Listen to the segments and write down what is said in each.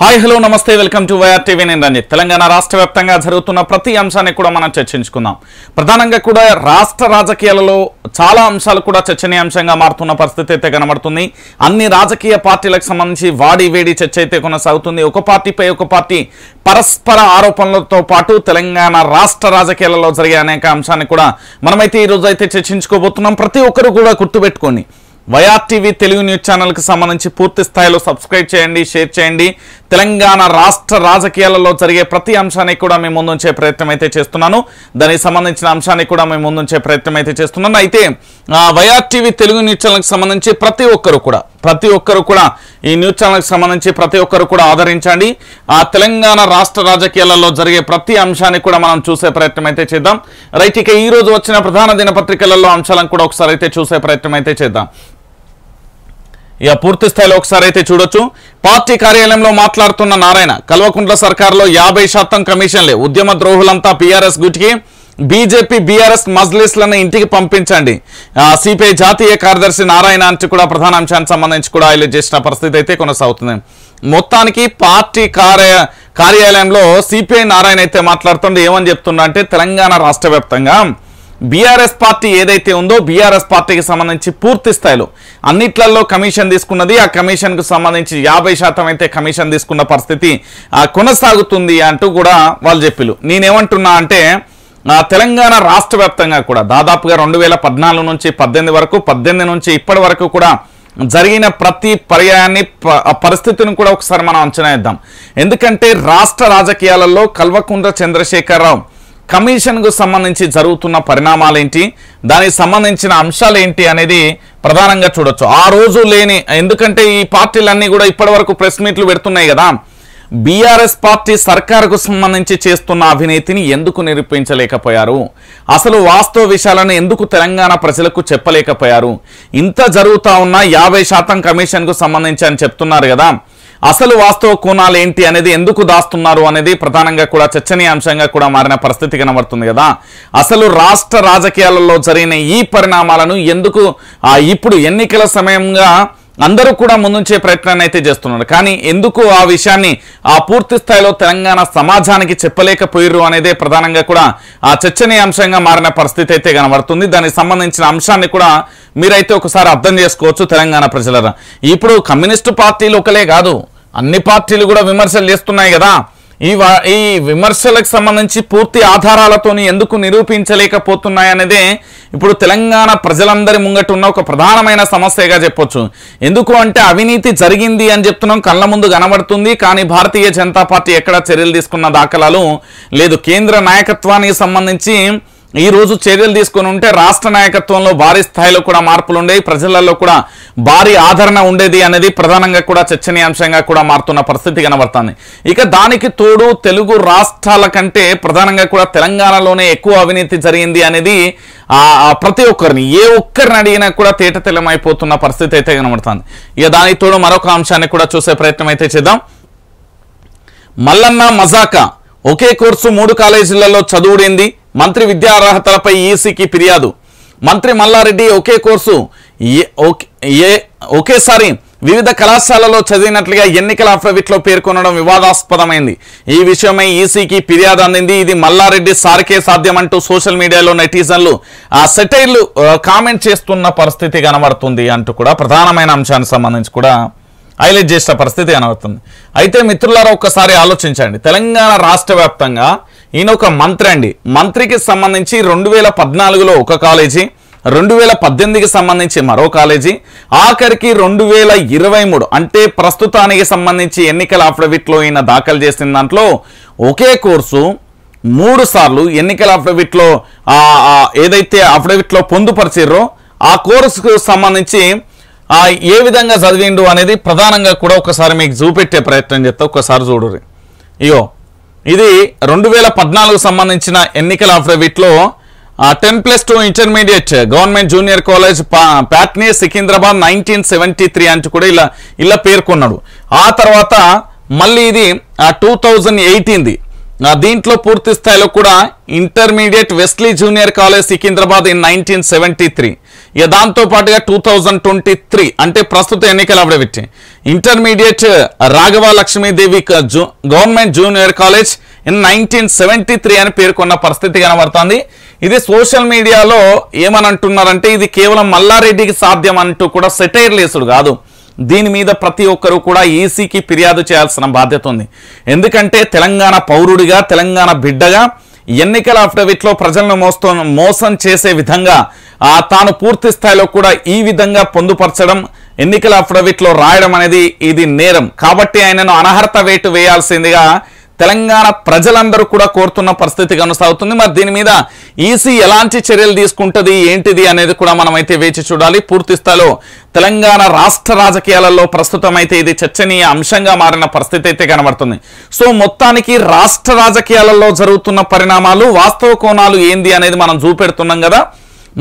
hi hello నమస్తే welcome to YR TV నేను రంజిత్ తెలంగాణ రాష్ట్ర వ్యాప్తంగా జరుగుతున్న ప్రతి అంశాన్ని కూడా మనం చర్చించుకుందాం ప్రధానంగా కూడా రాష్ట్ర రాజకీయాలలో చాలా అంశాలు కూడా చర్చనీయాంశంగా మారుతున్న పరిస్థితి అయితే కనబడుతుంది అన్ని రాజకీయ పార్టీలకు సంబంధించి వాడి వేడి చర్చ అయితే కొనసాగుతుంది ఒక పార్టీపై ఒక పార్టీ పరస్పర ఆరోపణలతో పాటు తెలంగాణ రాష్ట్ర రాజకీయాలలో జరిగే అనేక అంశాన్ని కూడా మనమైతే ఈరోజు అయితే చర్చించుకోబోతున్నాం ప్రతి ఒక్కరు కూడా గుర్తుపెట్టుకోండి వైఆర్టీవీ టీవీ తెలుగు న్యూస్ ఛానల్కి సంబంధించి పూర్తి స్థాయిలో సబ్స్క్రైబ్ చేయండి షేర్ చేయండి తెలంగాణ రాష్ట్ర రాజకీయాలలో జరిగే ప్రతి అంశాన్ని కూడా మేము ముందుంచే ప్రయత్నం అయితే చేస్తున్నాను దానికి సంబంధించిన అంశాన్ని కూడా మేము ముందుంచే ప్రయత్నం అయితే చేస్తున్నాను అయితే వైఆర్టీవీ టీవీ తెలుగు న్యూస్ ఛానల్కి సంబంధించి ప్రతి ఒక్కరు కూడా ప్రతి ఒక్కరు కూడా ఈ న్యూస్ ఛానల్కి సంబంధించి ప్రతి ఒక్కరు కూడా ఆదరించండి ఆ తెలంగాణ రాష్ట్ర రాజకీయాలలో జరిగే ప్రతి అంశాన్ని కూడా మనం చూసే ప్రయత్నం అయితే చేద్దాం రైట్ ఇక ఈరోజు వచ్చిన ప్రధాన దినపత్రికలలో అంశాలను కూడా ఒకసారి అయితే చూసే ప్రయత్నం అయితే చేద్దాం ఇక పూర్తి స్థాయిలో ఒకసారి అయితే చూడొచ్చు పార్టీ కార్యాలయంలో మాట్లాడుతున్న నారాయణ కల్వకుంట్ల సర్కార్లో యాభై శాతం కమిషన్లే ఉద్యమ ద్రోహులంతా పీఆర్ఎస్ గుటికి బీజేపీ బీఆర్ఎస్ లను ఇంటికి పంపించండి సిపిఐ జాతీయ కార్యదర్శి నారాయణ అంటే కూడా ప్రధాన అంశానికి సంబంధించి కూడా హైలైట్ చేసిన పరిస్థితి అయితే కొనసాగుతుంది మొత్తానికి పార్టీ కార్య కార్యాలయంలో సిపిఐ నారాయణ అయితే మాట్లాడుతుండే ఏమని చెప్తున్నా అంటే తెలంగాణ రాష్ట్ర బీఆర్ఎస్ పార్టీ ఏదైతే ఉందో బీఆర్ఎస్ పార్టీకి సంబంధించి పూర్తి స్థాయిలో అన్నిట్లలో కమిషన్ తీసుకున్నది ఆ కమిషన్కు సంబంధించి యాభై శాతం అయితే కమిషన్ తీసుకున్న పరిస్థితి కొనసాగుతుంది అంటూ కూడా వాళ్ళు చెప్పిలు నేనేమంటున్నా అంటే తెలంగాణ రాష్ట్ర వ్యాప్తంగా కూడా దాదాపుగా రెండు వేల పద్నాలుగు నుంచి పద్దెనిమిది వరకు పద్దెనిమిది నుంచి ఇప్పటి వరకు కూడా జరిగిన ప్రతి పర్యాయాన్ని పరిస్థితిని కూడా ఒకసారి మనం అంచనా ఇద్దాం ఎందుకంటే రాష్ట్ర రాజకీయాలలో కల్వకుంట్ల చంద్రశేఖరరావు కమిషన్కు సంబంధించి జరుగుతున్న పరిణామాలేంటి దానికి సంబంధించిన అంశాలేంటి అనేది ప్రధానంగా చూడొచ్చు ఆ రోజు లేని ఎందుకంటే ఈ పార్టీలన్నీ కూడా ఇప్పటి ప్రెస్ మీట్లు పెడుతున్నాయి కదా బీఆర్ఎస్ పార్టీ సర్కారుకు సంబంధించి చేస్తున్న అవినీతిని ఎందుకు నిరూపించలేకపోయారు అసలు వాస్తవ విషయాలను ఎందుకు తెలంగాణ ప్రజలకు చెప్పలేకపోయారు ఇంత జరుగుతా ఉన్న యాభై శాతం కమిషన్కు సంబంధించి అని చెప్తున్నారు కదా అసలు వాస్తవ కోణాలు ఏంటి అనేది ఎందుకు దాస్తున్నారు అనేది ప్రధానంగా కూడా చర్చనీయాంశంగా కూడా మారిన పరిస్థితి కనబడుతుంది కదా అసలు రాష్ట్ర రాజకీయాలలో జరిగిన ఈ పరిణామాలను ఎందుకు ఇప్పుడు ఎన్నికల సమయంగా అందరూ కూడా ముందుంచే ప్రయత్నాన్ని అయితే చేస్తున్నారు కానీ ఎందుకు ఆ విషయాన్ని ఆ పూర్తి స్థాయిలో తెలంగాణ సమాజానికి చెప్పలేకపోయారు అనేదే ప్రధానంగా కూడా ఆ చర్చనీయాంశంగా మారిన పరిస్థితి అయితే కనబడుతుంది దానికి సంబంధించిన అంశాన్ని కూడా మీరైతే ఒకసారి అర్థం చేసుకోవచ్చు తెలంగాణ ప్రజలరా ఇప్పుడు కమ్యూనిస్టు పార్టీలు ఒకలే కాదు అన్ని పార్టీలు కూడా విమర్శలు చేస్తున్నాయి కదా ఈ ఈ విమర్శలకు సంబంధించి పూర్తి ఆధారాలతో ఎందుకు నిరూపించలేకపోతున్నాయనేదే ఇప్పుడు తెలంగాణ ప్రజలందరి ముంగట ఉన్న ఒక ప్రధానమైన సమస్యగా చెప్పొచ్చు ఎందుకు అంటే అవినీతి జరిగింది అని చెప్తున్నాం కళ్ళ ముందు కనబడుతుంది కానీ భారతీయ జనతా పార్టీ ఎక్కడ చర్యలు తీసుకున్న దాఖలాలు లేదు కేంద్ర నాయకత్వానికి సంబంధించి ఈ రోజు చర్యలు తీసుకుని ఉంటే రాష్ట్ర నాయకత్వంలో భారీ స్థాయిలో కూడా మార్పులు ఉండేవి ప్రజలలో కూడా భారీ ఆదరణ ఉండేది అనేది ప్రధానంగా కూడా చర్చనీయాంశంగా కూడా మారుతున్న పరిస్థితి కనబడుతుంది ఇక దానికి తోడు తెలుగు రాష్ట్రాల కంటే ప్రధానంగా కూడా తెలంగాణలోనే ఎక్కువ అవినీతి జరిగింది అనేది ప్రతి ఒక్కరిని ఏ ఒక్కరిని అడిగినా కూడా తెలమైపోతున్న పరిస్థితి అయితే కనబడుతుంది ఇక దానికి తోడు మరొక అంశాన్ని కూడా చూసే ప్రయత్నం అయితే చేద్దాం మల్లన్న మజాకా ఒకే కోర్సు మూడు కాలేజీలలో చదువుడింది మంత్రి అర్హతలపై ఈసీకి ఫిర్యాదు మంత్రి మల్లారెడ్డి ఒకే కోర్సు ఏ ఒకేసారి వివిధ కళాశాలలో చదివినట్లుగా ఎన్నికల అఫిడవిట్లో పేర్కొనడం వివాదాస్పదమైంది ఈ విషయమై ఈసీకి ఫిర్యాదు అందింది ఇది మల్లారెడ్డి సారికే సాధ్యమంటూ సోషల్ మీడియాలో నెటిజన్లు ఆ సెటైర్లు కామెంట్ చేస్తున్న పరిస్థితి కనబడుతుంది అంటూ కూడా ప్రధానమైన అంశానికి సంబంధించి కూడా హైలైట్ చేసిన పరిస్థితి కనబడుతుంది అయితే మిత్రులారా ఒక్కసారి ఆలోచించండి తెలంగాణ రాష్ట్ర ఈయన ఒక మంత్రి అండి మంత్రికి సంబంధించి రెండు వేల పద్నాలుగులో ఒక కాలేజీ రెండు వేల పద్దెనిమిదికి సంబంధించి మరో కాలేజీ ఆఖరికి రెండు వేల ఇరవై మూడు అంటే ప్రస్తుతానికి సంబంధించి ఎన్నికల అఫిడవిట్లో ఈయన దాఖలు చేసిన దాంట్లో ఒకే కోర్సు మూడు సార్లు ఎన్నికల అఫిడవిట్లో ఏదైతే అఫిడవిట్లో పొందుపరిచిర్రో ఆ కోర్సుకు సంబంధించి ఏ విధంగా చదివిండు అనేది ప్రధానంగా కూడా ఒకసారి మీకు చూపెట్టే ప్రయత్నం చేస్తే ఒకసారి చూడరు ఇయో ఇది రెండు వేల పద్నాలుగు సంబంధించిన ఎన్నికల అఫిడవిట్లో ten plus two intermediate government junior college Patny Secunderabad nineteen seventy three అంటూ కూడా ఇలా ఇలా పేర్కొన్నాడు ఆ తర్వాత మళ్ళీ ఇది టూ థౌజండ్ ఎయిటీన్ది దీంట్లో పూర్తి స్థాయిలో కూడా intermediate Wesley junior college Secunderabad in nineteen seventy three ఇక పాటుగా టూ థౌజండ్ ట్వంటీ త్రీ అంటే ప్రస్తుత అవి అవిడవిట్టి intermediate Raghava Lakshmidevi government junior college in nineteen seventy three అని పేర్కొన్న పరిస్థితి కనబడుతుంది ఇది సోషల్ మీడియాలో ఏమనంటున్నారంటే ఇది కేవలం మల్లారెడ్డికి సాధ్యం అంటూ కూడా సెటైర్ లేసుడు కాదు దీని మీద ప్రతి ఒక్కరూ కూడా ఈసీకి ఫిర్యాదు చేయాల్సిన బాధ్యత ఉంది ఎందుకంటే తెలంగాణ పౌరుడిగా తెలంగాణ బిడ్డగా ఎన్నికల అఫిడవిట్లో ప్రజలను మోస్తో మోసం చేసే విధంగా తాను పూర్తి స్థాయిలో కూడా ఈ విధంగా పొందుపరచడం ఎన్నికల అఫిడవిట్లో రాయడం అనేది ఇది నేరం కాబట్టి ఆయనను అనర్హత వేటు వేయాల్సిందిగా తెలంగాణ ప్రజలందరూ కూడా కోరుతున్న పరిస్థితి కనుసాగుతుంది మరి దీని మీద ఈసీ ఎలాంటి చర్యలు తీసుకుంటుంది ఏంటిది అనేది కూడా మనం అయితే వేచి చూడాలి పూర్తి స్థాయిలో తెలంగాణ రాష్ట్ర రాజకీయాలలో ప్రస్తుతం అయితే ఇది చర్చనీయ అంశంగా మారిన పరిస్థితి అయితే కనబడుతుంది సో మొత్తానికి రాష్ట్ర రాజకీయాలలో జరుగుతున్న పరిణామాలు వాస్తవ కోణాలు ఏంది అనేది మనం చూపెడుతున్నాం కదా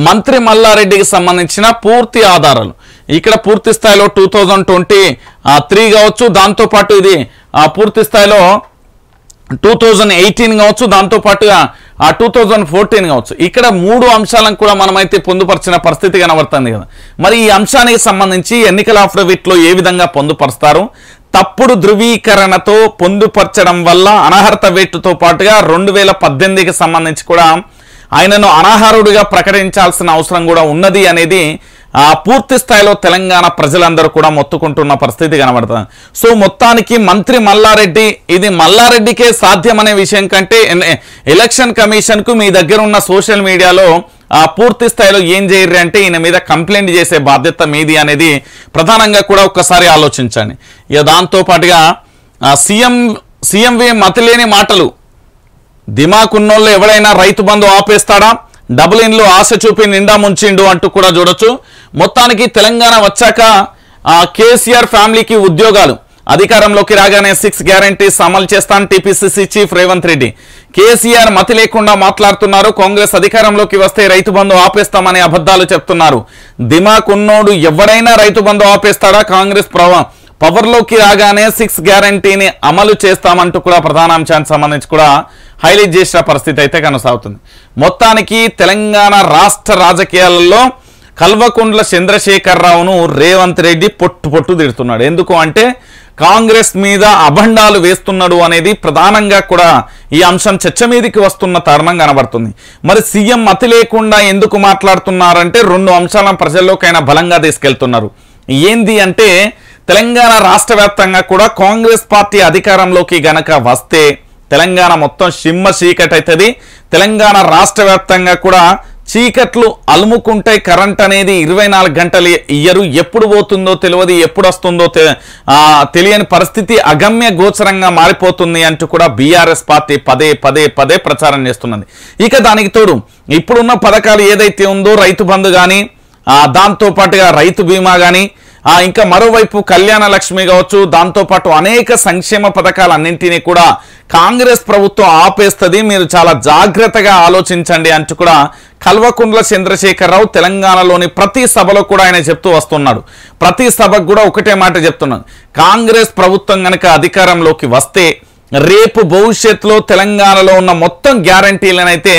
మంత్రి మల్లారెడ్డికి సంబంధించిన పూర్తి ఆధారాలు ఇక్కడ పూర్తి స్థాయిలో టూ థౌజండ్ ట్వంటీ త్రీ కావచ్చు దాంతోపాటు ఇది పూర్తి స్థాయిలో టూ థౌజండ్ ఎయిటీన్ కావచ్చు దాంతోపాటుగా ఆ టూ థౌజండ్ ఫోర్టీన్ కావచ్చు ఇక్కడ మూడు అంశాలను కూడా మనమైతే పొందుపరిచిన పరిస్థితి కనబడుతుంది కదా మరి ఈ అంశానికి సంబంధించి ఎన్నికల అఫిడవిట్లో ఏ విధంగా పొందుపరుస్తారు తప్పుడు ధృవీకరణతో పొందుపరచడం వల్ల అనర్హత వేటుతో పాటుగా రెండు వేల పద్దెనిమిదికి సంబంధించి కూడా ఆయనను అనాహారుడిగా ప్రకటించాల్సిన అవసరం కూడా ఉన్నది అనేది ఆ పూర్తి స్థాయిలో తెలంగాణ ప్రజలందరూ కూడా మొత్తుకుంటున్న పరిస్థితి కనబడుతుంది సో మొత్తానికి మంత్రి మల్లారెడ్డి ఇది మల్లారెడ్డికే సాధ్యమనే విషయం కంటే ఎలక్షన్ కమిషన్కు మీ దగ్గర ఉన్న సోషల్ మీడియాలో ఆ పూర్తి స్థాయిలో ఏం చేయరు అంటే ఈయన మీద కంప్లైంట్ చేసే బాధ్యత మీది అనేది ప్రధానంగా కూడా ఒక్కసారి ఆలోచించండి ఇక దాంతోపాటుగా సీఎం సీఎంవి మతలేని మాటలు దిమాకున్నోళ్ళు ఎవడైనా రైతు బంధు ఆపేస్తాడా డబుల్ ఇన్లు ఆశ చూపి నిండా ముంచిండు అంటూ కూడా చూడొచ్చు మొత్తానికి తెలంగాణ వచ్చాక కేసీఆర్ ఫ్యామిలీకి ఉద్యోగాలు అధికారంలోకి రాగానే సిక్స్ గ్యారంటీస్ అమలు చేస్తాను టీపీసీసీ చీఫ్ రేవంత్ రెడ్డి కేసీఆర్ మతి లేకుండా మాట్లాడుతున్నారు కాంగ్రెస్ అధికారంలోకి వస్తే రైతు బంధు ఆపేస్తామనే అబద్ధాలు చెప్తున్నారు దిమాకున్నోడు ఎవరైనా రైతు బంధు ఆపేస్తాడా కాంగ్రెస్ ప్రభావం పవర్లోకి రాగానే సిక్స్ గ్యారంటీని అమలు చేస్తామంటూ కూడా ప్రధానాంశానికి సంబంధించి కూడా హైలైట్ చేసిన పరిస్థితి అయితే కొనసాగుతుంది మొత్తానికి తెలంగాణ రాష్ట్ర రాజకీయాలలో కల్వకుండ్ల చంద్రశేఖరరావును రేవంత్ రెడ్డి పొట్టు పొట్టు తిడుతున్నాడు ఎందుకు అంటే కాంగ్రెస్ మీద అభండాలు వేస్తున్నాడు అనేది ప్రధానంగా కూడా ఈ అంశం చర్చ మీదకి వస్తున్న తరుణం కనబడుతుంది మరి సీఎం మతి లేకుండా ఎందుకు మాట్లాడుతున్నారంటే రెండు అంశాలను ప్రజల్లోకైనా బలంగా తీసుకెళ్తున్నారు ఏంది అంటే తెలంగాణ రాష్ట్ర వ్యాప్తంగా కూడా కాంగ్రెస్ పార్టీ అధికారంలోకి గనక వస్తే తెలంగాణ మొత్తం సిమ్మ చీకటి అవుతుంది తెలంగాణ రాష్ట్ర వ్యాప్తంగా కూడా చీకట్లు అలుముకుంటే కరెంట్ అనేది ఇరవై నాలుగు గంటలు ఇయ్యరు ఎప్పుడు పోతుందో తెలియదు ఎప్పుడు వస్తుందో తెలియని పరిస్థితి అగమ్య గోచరంగా మారిపోతుంది అంటూ కూడా బీఆర్ఎస్ పార్టీ పదే పదే పదే ప్రచారం చేస్తున్నది ఇక దానికి తోడు ఇప్పుడున్న పథకాలు ఏదైతే ఉందో రైతు బంధు కానీ దాంతోపాటుగా రైతు బీమా కానీ ఇంకా మరోవైపు కళ్యాణ లక్ష్మి కావచ్చు దాంతోపాటు అనేక సంక్షేమ అన్నింటినీ కూడా కాంగ్రెస్ ప్రభుత్వం ఆపేస్తుంది మీరు చాలా జాగ్రత్తగా ఆలోచించండి అంటూ కూడా కల్వకుండ్ల చంద్రశేఖరరావు తెలంగాణలోని ప్రతి సభలో కూడా ఆయన చెప్తూ వస్తున్నాడు ప్రతి సభకు కూడా ఒకటే మాట చెప్తున్నాడు కాంగ్రెస్ ప్రభుత్వం కనుక అధికారంలోకి వస్తే రేపు భవిష్యత్తులో తెలంగాణలో ఉన్న మొత్తం గ్యారంటీలనైతే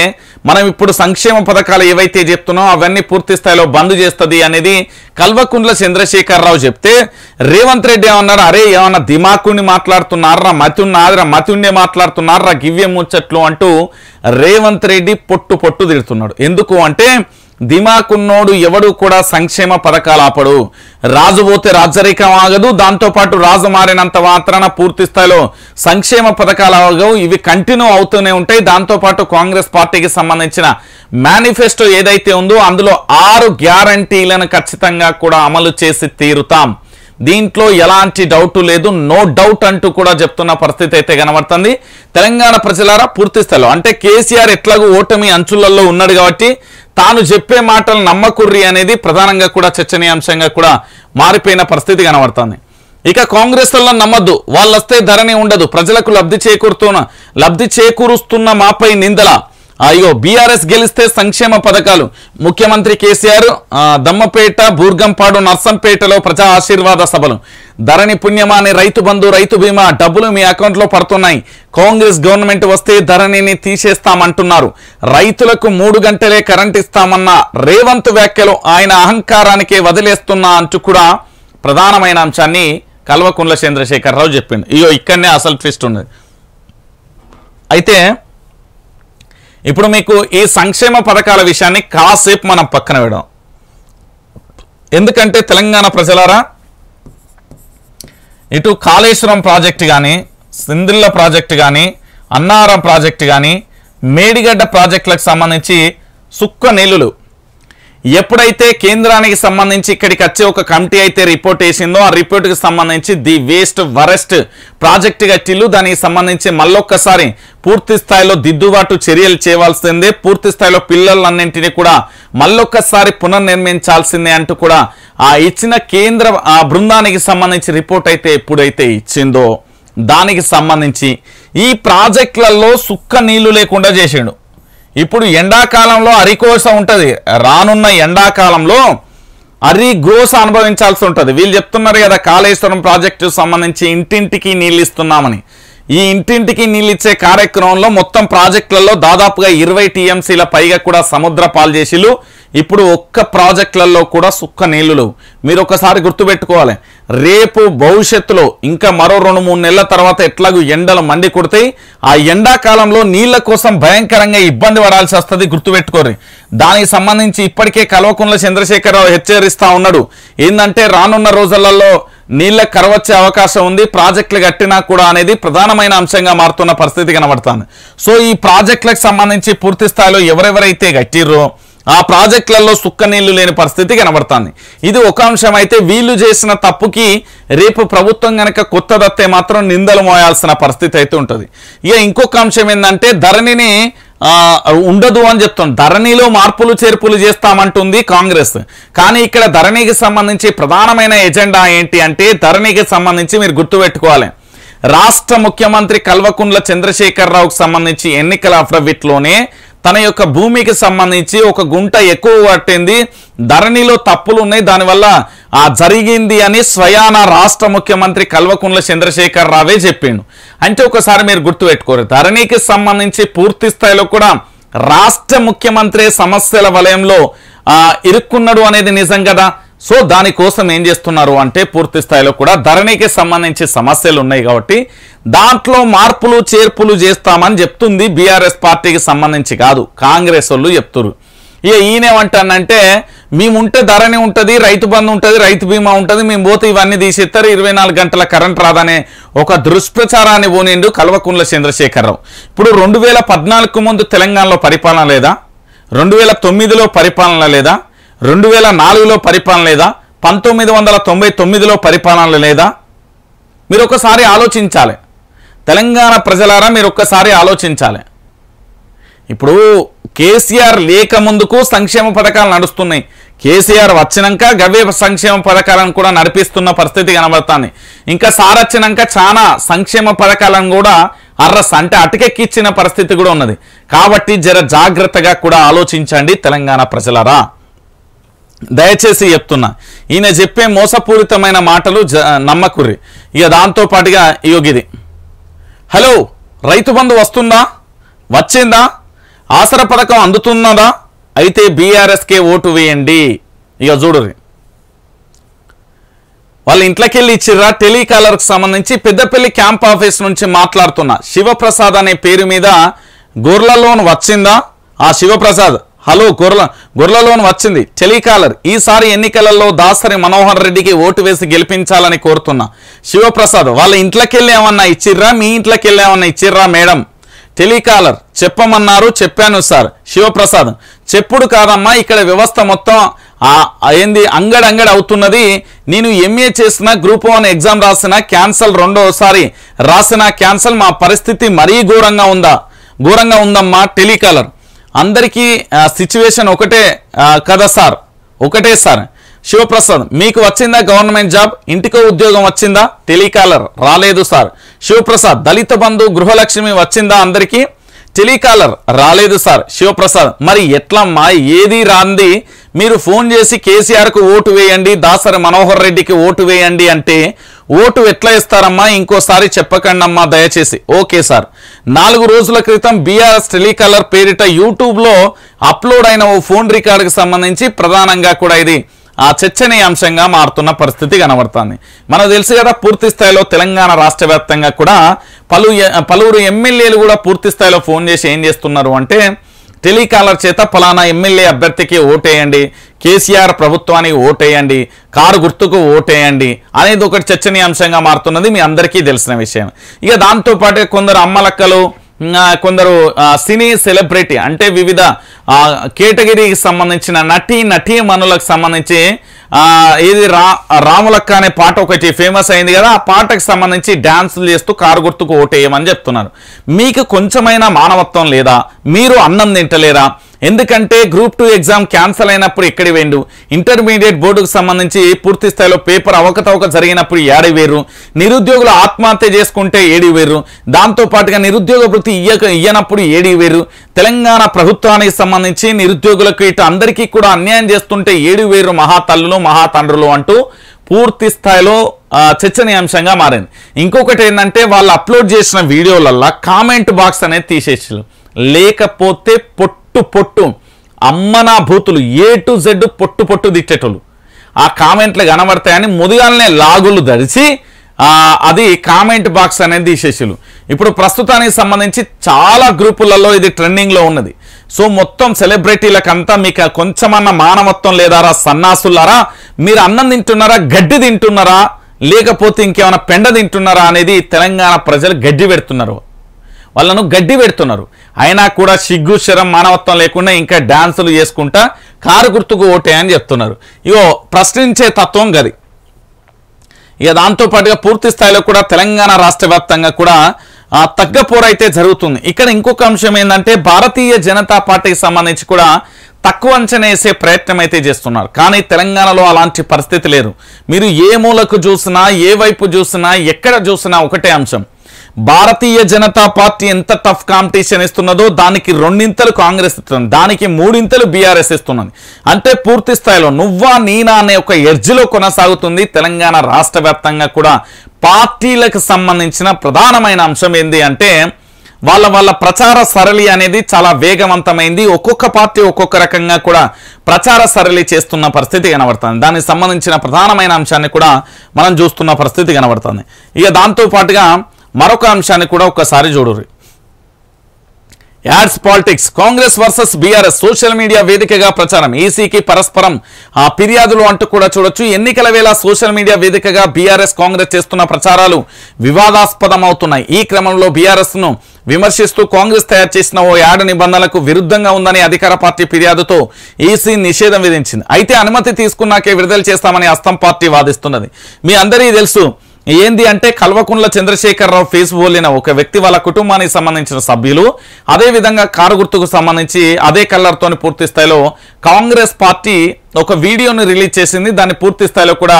మనం ఇప్పుడు సంక్షేమ పథకాలు ఏవైతే చెప్తున్నాం అవన్నీ పూర్తి స్థాయిలో బంద్ చేస్తుంది అనేది కల్వకుండ్ల చంద్రశేఖరరావు చెప్తే రేవంత్ రెడ్డి ఏమన్నారు అరే ఏమన్నా దిమాకుని మాట్లాడుతున్నారా మతిన్నాదిరా మతిండే మాట్లాడుతున్నారా గివ్య ముచ్చట్లు అంటూ రేవంత్ రెడ్డి పొట్టు పొట్టు తిడుతున్నాడు ఎందుకు అంటే దిమాకున్నోడు ఎవడు కూడా సంక్షేమ పథకాలు ఆపడు రాజు పోతే రాజరికం ఆగదు దాంతోపాటు రాజు మారినంత మాత్రాన పూర్తి స్థాయిలో సంక్షేమ పథకాలు ఆగవు ఇవి కంటిన్యూ అవుతూనే ఉంటాయి దాంతోపాటు కాంగ్రెస్ పార్టీకి సంబంధించిన మేనిఫెస్టో ఏదైతే ఉందో అందులో ఆరు గ్యారంటీలను ఖచ్చితంగా కూడా అమలు చేసి తీరుతాం దీంట్లో ఎలాంటి డౌట్ లేదు నో డౌట్ అంటూ కూడా చెప్తున్న పరిస్థితి అయితే కనబడుతుంది తెలంగాణ ప్రజలారా పూర్తి స్థాయిలో అంటే కేసీఆర్ ఎట్లాగూ ఓటమి అంచులలో ఉన్నాడు కాబట్టి తాను చెప్పే మాటలు నమ్మకుర్రి అనేది ప్రధానంగా కూడా చర్చనీయాంశంగా కూడా మారిపోయిన పరిస్థితి కనబడుతుంది ఇక కాంగ్రెస్ వల్ల నమ్మద్దు వాళ్ళొస్తే ధరణి ఉండదు ప్రజలకు లబ్ధి చేకూరుతున్న లబ్ధి చేకూరుస్తున్న మాపై నిందల అయ్యో బీఆర్ఎస్ గెలిస్తే సంక్షేమ పథకాలు ముఖ్యమంత్రి కేసీఆర్ దమ్మపేట బూర్గంపాడు నర్సంపేటలో ప్రజా ఆశీర్వాద సభలు ధరణి పుణ్యమా అనే రైతు బంధు రైతు బీమా డబ్బులు మీ అకౌంట్లో పడుతున్నాయి కాంగ్రెస్ గవర్నమెంట్ వస్తే ధరణిని తీసేస్తామంటున్నారు రైతులకు మూడు గంటలే కరెంట్ ఇస్తామన్న రేవంత్ వ్యాఖ్యలు ఆయన అహంకారానికే వదిలేస్తున్నా అంటూ కూడా ప్రధానమైన అంశాన్ని కల్వకుండ్ల చంద్రశేఖరరావు చెప్పింది ఇయో ఇక్కడనే అసలు ట్విస్ట్ ఉన్నది అయితే ఇప్పుడు మీకు ఈ సంక్షేమ పథకాల విషయాన్ని కాసేపు మనం పక్కన వేయడం ఎందుకంటే తెలంగాణ ప్రజలారా ఇటు కాళేశ్వరం ప్రాజెక్టు కానీ సిందిళ్ళ ప్రాజెక్టు కానీ అన్నారం ప్రాజెక్టు కానీ మేడిగడ్డ ప్రాజెక్టులకు సంబంధించి సుక్క నీళ్ళు ఎప్పుడైతే కేంద్రానికి సంబంధించి ఇక్కడికి వచ్చే ఒక కమిటీ అయితే రిపోర్ట్ వేసిందో ఆ రిపోర్ట్కి సంబంధించి ది వేస్ట్ వరెస్ట్ ప్రాజెక్ట్ గట్టిలు దానికి సంబంధించి మళ్ళొక్కసారి పూర్తి స్థాయిలో దిద్దుబాటు చర్యలు చేయవలసిందే పూర్తి స్థాయిలో పిల్లలన్నింటినీ కూడా మళ్ళొక్కసారి పునర్నిర్మించాల్సిందే అంటూ కూడా ఆ ఇచ్చిన కేంద్ర ఆ బృందానికి సంబంధించి రిపోర్ట్ అయితే ఎప్పుడైతే ఇచ్చిందో దానికి సంబంధించి ఈ ప్రాజెక్టులలో సుక్క నీళ్లు లేకుండా చేసాడు ఇప్పుడు ఎండాకాలంలో అరికోస ఉంటుంది రానున్న ఎండాకాలంలో గోస అనుభవించాల్సి ఉంటుంది వీళ్ళు చెప్తున్నారు కదా కాళేశ్వరం ప్రాజెక్టు సంబంధించి ఇంటింటికి నీళ్ళు ఇస్తున్నామని ఈ ఇంటింటికి నీళ్ళిచ్చే కార్యక్రమంలో మొత్తం ప్రాజెక్టులలో దాదాపుగా ఇరవై టీఎంసీల పైగా కూడా సముద్ర పాలు చేసిలు ఇప్పుడు ఒక్క ప్రాజెక్టులలో కూడా సుక్క నీళ్ళు మీరు ఒకసారి గుర్తుపెట్టుకోవాలి రేపు భవిష్యత్తులో ఇంకా మరో రెండు మూడు నెలల తర్వాత ఎట్లాగూ ఎండలు మండి కొడతాయి ఆ ఎండాకాలంలో నీళ్ల కోసం భయంకరంగా ఇబ్బంది పడాల్సి వస్తుంది గుర్తుపెట్టుకోరు దానికి సంబంధించి ఇప్పటికే కల్వకుంట్ల చంద్రశేఖరరావు హెచ్చరిస్తా ఉన్నాడు ఏంటంటే రానున్న రోజులలో నీళ్ల కరవచ్చే అవకాశం ఉంది ప్రాజెక్టులు కట్టినా కూడా అనేది ప్రధానమైన అంశంగా మారుతున్న పరిస్థితి కనబడుతుంది సో ఈ ప్రాజెక్టులకు సంబంధించి పూర్తి స్థాయిలో ఎవరెవరైతే కట్టిర్రో ఆ ప్రాజెక్టులలో సుక్క నీళ్లు లేని పరిస్థితి కనబడుతుంది ఇది ఒక అంశం అయితే వీళ్ళు చేసిన తప్పుకి రేపు ప్రభుత్వం కనుక కొత్త దత్తే మాత్రం నిందలు మోయాల్సిన పరిస్థితి అయితే ఉంటుంది ఇక ఇంకొక అంశం ఏంటంటే ధరణిని ఉండదు అని చెప్తుంది ధరణిలో మార్పులు చేర్పులు చేస్తామంటుంది కాంగ్రెస్ కానీ ఇక్కడ ధరణికి సంబంధించి ప్రధానమైన ఎజెండా ఏంటి అంటే ధరణికి సంబంధించి మీరు గుర్తుపెట్టుకోవాలి రాష్ట్ర ముఖ్యమంత్రి కల్వకుండ్ల చంద్రశేఖరరావుకు సంబంధించి ఎన్నికల అఫ్రవిట్లోనే తన యొక్క భూమికి సంబంధించి ఒక గుంట ఎక్కువ పట్టింది ధరణిలో తప్పులు ఉన్నాయి దానివల్ల ఆ జరిగింది అని స్వయాన రాష్ట్ర ముఖ్యమంత్రి కల్వకుండ్ల చంద్రశేఖర్ రావే చెప్పిండు అంటే ఒకసారి మీరు గుర్తుపెట్టుకోరు ధరణికి సంబంధించి పూర్తి స్థాయిలో కూడా రాష్ట్ర ముఖ్యమంత్రి సమస్యల వలయంలో ఇరుక్కున్నాడు అనేది నిజం కదా సో దానికోసం ఏం చేస్తున్నారు అంటే పూర్తి స్థాయిలో కూడా ధరణికి సంబంధించి సమస్యలు ఉన్నాయి కాబట్టి దాంట్లో మార్పులు చేర్పులు చేస్తామని చెప్తుంది బీఆర్ఎస్ పార్టీకి సంబంధించి కాదు కాంగ్రెస్ వాళ్ళు చెప్తున్నారు ఇక ఈయనేమంటానంటే మేము ఉంటే ధరనే ఉంటుంది రైతు బంధు ఉంటుంది రైతు బీమా ఉంటుంది మేము పోతే ఇవన్నీ తీసేస్తారు ఇరవై నాలుగు గంటల కరెంట్ రాదనే ఒక దుష్ప్రచారాన్ని పోనిండు కల్వకుండ్ల చంద్రశేఖరరావు ఇప్పుడు రెండు వేల పద్నాలుగు ముందు తెలంగాణలో పరిపాలన లేదా రెండు వేల తొమ్మిదిలో పరిపాలన లేదా రెండు వేల నాలుగులో పరిపాలన లేదా పంతొమ్మిది వందల తొంభై తొమ్మిదిలో పరిపాలన లేదా మీరు ఒకసారి ఆలోచించాలి తెలంగాణ ప్రజలారా మీరు ఒక్కసారి ఆలోచించాలి ఇప్పుడు కేసీఆర్ లేక ముందుకు సంక్షేమ పథకాలు నడుస్తున్నాయి కేసీఆర్ వచ్చినాక గవ్య సంక్షేమ పథకాలను కూడా నడిపిస్తున్న పరిస్థితి కనబడుతుంది ఇంకా సార్ వచ్చినాక చాలా సంక్షేమ పథకాలను కూడా అర్రస్ అంటే అటకెక్కిచ్చిన పరిస్థితి కూడా ఉన్నది కాబట్టి జర జాగ్రత్తగా కూడా ఆలోచించండి తెలంగాణ ప్రజలరా దయచేసి చెప్తున్నా ఈయన చెప్పే మోసపూరితమైన మాటలు నమ్మకురి ఇక దాంతో పాటుగా యోగిది హలో రైతు బంధు వస్తుందా వచ్చిందా ఆసర పథకం అందుతున్నదా అయితే బీఆర్ఎస్కే ఓటు వేయండి ఇక చూడరు వాళ్ళ ఇంట్లోకెళ్ళి ఇచ్చిర్రా టెలికాలర్కు సంబంధించి పెద్దపల్లి క్యాంప్ ఆఫీస్ నుంచి మాట్లాడుతున్నా శివప్రసాద్ అనే పేరు మీద గుర్ల లోన్ వచ్చిందా ఆ శివప్రసాద్ హలో గొర్రెల గొర్రెల లోన్ వచ్చింది టెలికాలర్ ఈసారి ఎన్నికలలో దాసరి మనోహర్ రెడ్డికి ఓటు వేసి గెలిపించాలని కోరుతున్నా శివప్రసాద్ వాళ్ళ ఇంట్లోకెళ్ళి ఏమన్నా ఇచ్చిర్రా మీ ఇంట్లోకెళ్ళి ఏమన్నా ఇచ్చిర్రా మేడం టెలికాలర్ చెప్పమన్నారు చెప్పాను సార్ శివప్రసాద్ చెప్పుడు కాదమ్మా ఇక్కడ వ్యవస్థ మొత్తం ఏంది అంగడి అవుతున్నది నేను ఎంఏ చేసిన గ్రూప్ వన్ ఎగ్జామ్ రాసిన క్యాన్సల్ రెండోసారి రాసిన క్యాన్సల్ మా పరిస్థితి మరీ ఘోరంగా ఉందా ఘోరంగా ఉందమ్మా టెలికాలర్ అందరికీ సిచ్యువేషన్ ఒకటే కదా సార్ ఒకటే సార్ శివప్రసాద్ మీకు వచ్చిందా గవర్నమెంట్ జాబ్ ఇంటికో ఉద్యోగం వచ్చిందా టెలికాలర్ రాలేదు సార్ శివప్రసాద్ దళిత బంధు గృహలక్ష్మి వచ్చిందా అందరికీ టెలికాలర్ రాలేదు సార్ శివప్రసాద్ మరి ఎట్లమ్మా ఏది రాంది మీరు ఫోన్ చేసి కేసీఆర్కు ఓటు వేయండి దాసరి మనోహర్ రెడ్డికి ఓటు వేయండి అంటే ఓటు ఎట్లా ఇస్తారమ్మా ఇంకోసారి చెప్పకండి అమ్మా దయచేసి ఓకే సార్ నాలుగు రోజుల క్రితం బీఆర్ఎస్ టెలికాలర్ పేరిట యూట్యూబ్లో అప్లోడ్ అయిన ఓ ఫోన్ రికార్డుకు సంబంధించి ప్రధానంగా కూడా ఇది ఆ చర్చనీయాంశంగా మారుతున్న పరిస్థితి కనబడుతుంది మనకు తెలుసు కదా పూర్తి స్థాయిలో తెలంగాణ రాష్ట్ర వ్యాప్తంగా కూడా పలు పలువురు ఎమ్మెల్యేలు కూడా పూర్తి స్థాయిలో ఫోన్ చేసి ఏం చేస్తున్నారు అంటే టెలికాలర్ చేత ఫలానా ఎమ్మెల్యే అభ్యర్థికి ఓటేయండి కేసీఆర్ ప్రభుత్వానికి ఓటేయండి కారు గుర్తుకు ఓటేయండి అనేది ఒకటి చర్చనీయాంశంగా మారుతున్నది మీ అందరికీ తెలిసిన విషయం ఇక దాంతోపాటు కొందరు అమ్మలక్కలు కొందరు సినీ సెలబ్రిటీ అంటే వివిధ కేటగిరీకి సంబంధించిన నటీ నటీమణులకు సంబంధించి ఇది రా రాములక్క అనే పాట ఒకటి ఫేమస్ అయింది కదా ఆ పాటకు సంబంధించి డ్యాన్సులు చేస్తూ కారు గుర్తుకు ఓటేయమని చెప్తున్నారు మీకు కొంచెమైనా మానవత్వం లేదా మీరు అన్నం తింటలేరా ఎందుకంటే గ్రూప్ టూ ఎగ్జామ్ క్యాన్సిల్ అయినప్పుడు ఎక్కడి వేండు ఇంటర్మీడియట్ బోర్డుకు సంబంధించి పూర్తి స్థాయిలో పేపర్ అవకతవక జరిగినప్పుడు ఏడై వేరు నిరుద్యోగులు ఆత్మహత్య చేసుకుంటే ఏడి వేరు దాంతోపాటుగా నిరుద్యోగ వృత్తి ఇయ్యక ఇయ్యనప్పుడు ఏడి వేరు తెలంగాణ ప్రభుత్వానికి సంబంధించి నిరుద్యోగులకు ఇటు అందరికీ కూడా అన్యాయం చేస్తుంటే ఏడు వేరు మహాతల్లులు మహాతండ్రులు అంటూ పూర్తి స్థాయిలో చర్చనీయాంశంగా మారింది ఇంకొకటి ఏంటంటే వాళ్ళు అప్లోడ్ చేసిన వీడియోలల్లో కామెంట్ బాక్స్ అనేది తీసేసారు లేకపోతే పొట్టు పొట్టు పొట్టు అమ్మనా భూతులు ఏ టు జెడ్ పొట్టు పొట్టు తిట్టేటోళ్ళు ఆ కామెంట్లు కనబడతాయని ముదిగాలనే లాగులు ధరిచి అది కామెంట్ బాక్స్ అనేది తీసేసారు ఇప్పుడు ప్రస్తుతానికి సంబంధించి చాలా గ్రూపులలో ఇది ట్రెండింగ్లో ఉన్నది సో మొత్తం సెలబ్రిటీలకంతా మీకు కొంచెమన్నా మానవత్వం లేదారా సన్నాసులారా మీరు అన్నం తింటున్నారా గడ్డి తింటున్నారా లేకపోతే ఇంకేమైనా పెండ తింటున్నారా అనేది తెలంగాణ ప్రజలు గడ్డి పెడుతున్నారు వాళ్ళను గడ్డి పెడుతున్నారు అయినా కూడా సిగ్గు శరం మానవత్వం లేకుండా ఇంకా డ్యాన్సులు చేసుకుంటా కారు గుర్తుకు ఓటే అని చెప్తున్నారు ఇగో ప్రశ్నించే తత్వం గది ఇక దాంతోపాటుగా పూర్తి స్థాయిలో కూడా తెలంగాణ రాష్ట్ర కూడా తగ్గపోరైతే జరుగుతుంది ఇక్కడ ఇంకొక అంశం ఏంటంటే భారతీయ జనతా పార్టీకి సంబంధించి కూడా తక్కువ అంచనా వేసే ప్రయత్నం అయితే చేస్తున్నారు కానీ తెలంగాణలో అలాంటి పరిస్థితి లేదు మీరు ఏ మూలకు చూసినా ఏ వైపు చూసినా ఎక్కడ చూసినా ఒకటే అంశం భారతీయ జనతా పార్టీ ఎంత టఫ్ కాంపిటీషన్ ఇస్తున్నదో దానికి రెండింతలు కాంగ్రెస్ ఇస్తుంది దానికి మూడింతలు బీఆర్ఎస్ ఇస్తున్నది అంటే పూర్తి స్థాయిలో నువ్వా నీనా అనే ఒక ఎర్జిలో కొనసాగుతుంది తెలంగాణ రాష్ట్ర కూడా పార్టీలకు సంబంధించిన ప్రధానమైన అంశం ఏంది అంటే వాళ్ళ వాళ్ళ ప్రచార సరళి అనేది చాలా వేగవంతమైంది ఒక్కొక్క పార్టీ ఒక్కొక్క రకంగా కూడా ప్రచార సరళి చేస్తున్న పరిస్థితి కనబడుతుంది దానికి సంబంధించిన ప్రధానమైన అంశాన్ని కూడా మనం చూస్తున్న పరిస్థితి కనబడుతుంది ఇక దాంతోపాటుగా మరొక అంశాన్ని కూడా ఒక్కసారి చూడరు ads politics Congress versus BRS social media వేదికగా ప్రచారం ఏసీకి పరస్పరం ఆ ఫిర్యాదులు అంటూ కూడా చూడొచ్చు ఎన్నికల వేళ సోషల్ మీడియా వేదికగా బీఆర్ఎస్ కాంగ్రెస్ చేస్తున్న ప్రచారాలు వివాదాస్పదమవుతున్నాయి ఈ క్రమంలో బీఆర్ఎస్ను విమర్శిస్తూ కాంగ్రెస్ తయారు చేసిన ఓ యాడ్ నిబంధనలకు విరుద్ధంగా ఉందని అధికార పార్టీ ఫిర్యాదుతో ఈసీ నిషేధం విధించింది అయితే అనుమతి తీసుకున్నాకే విడుదల చేస్తామని అస్తం పార్టీ వాదిస్తున్నది మీ అందరికీ తెలుసు ఏంది అంటే కల్వకుండ్ల చంద్రశేఖరరావు ఫేస్ పోలిన ఒక వ్యక్తి వాళ్ళ కుటుంబానికి సంబంధించిన సభ్యులు అదే విధంగా కారు గుర్తుకు సంబంధించి అదే కలర్తో పూర్తి స్థాయిలో కాంగ్రెస్ పార్టీ ఒక వీడియోను రిలీజ్ చేసింది దాన్ని పూర్తి స్థాయిలో కూడా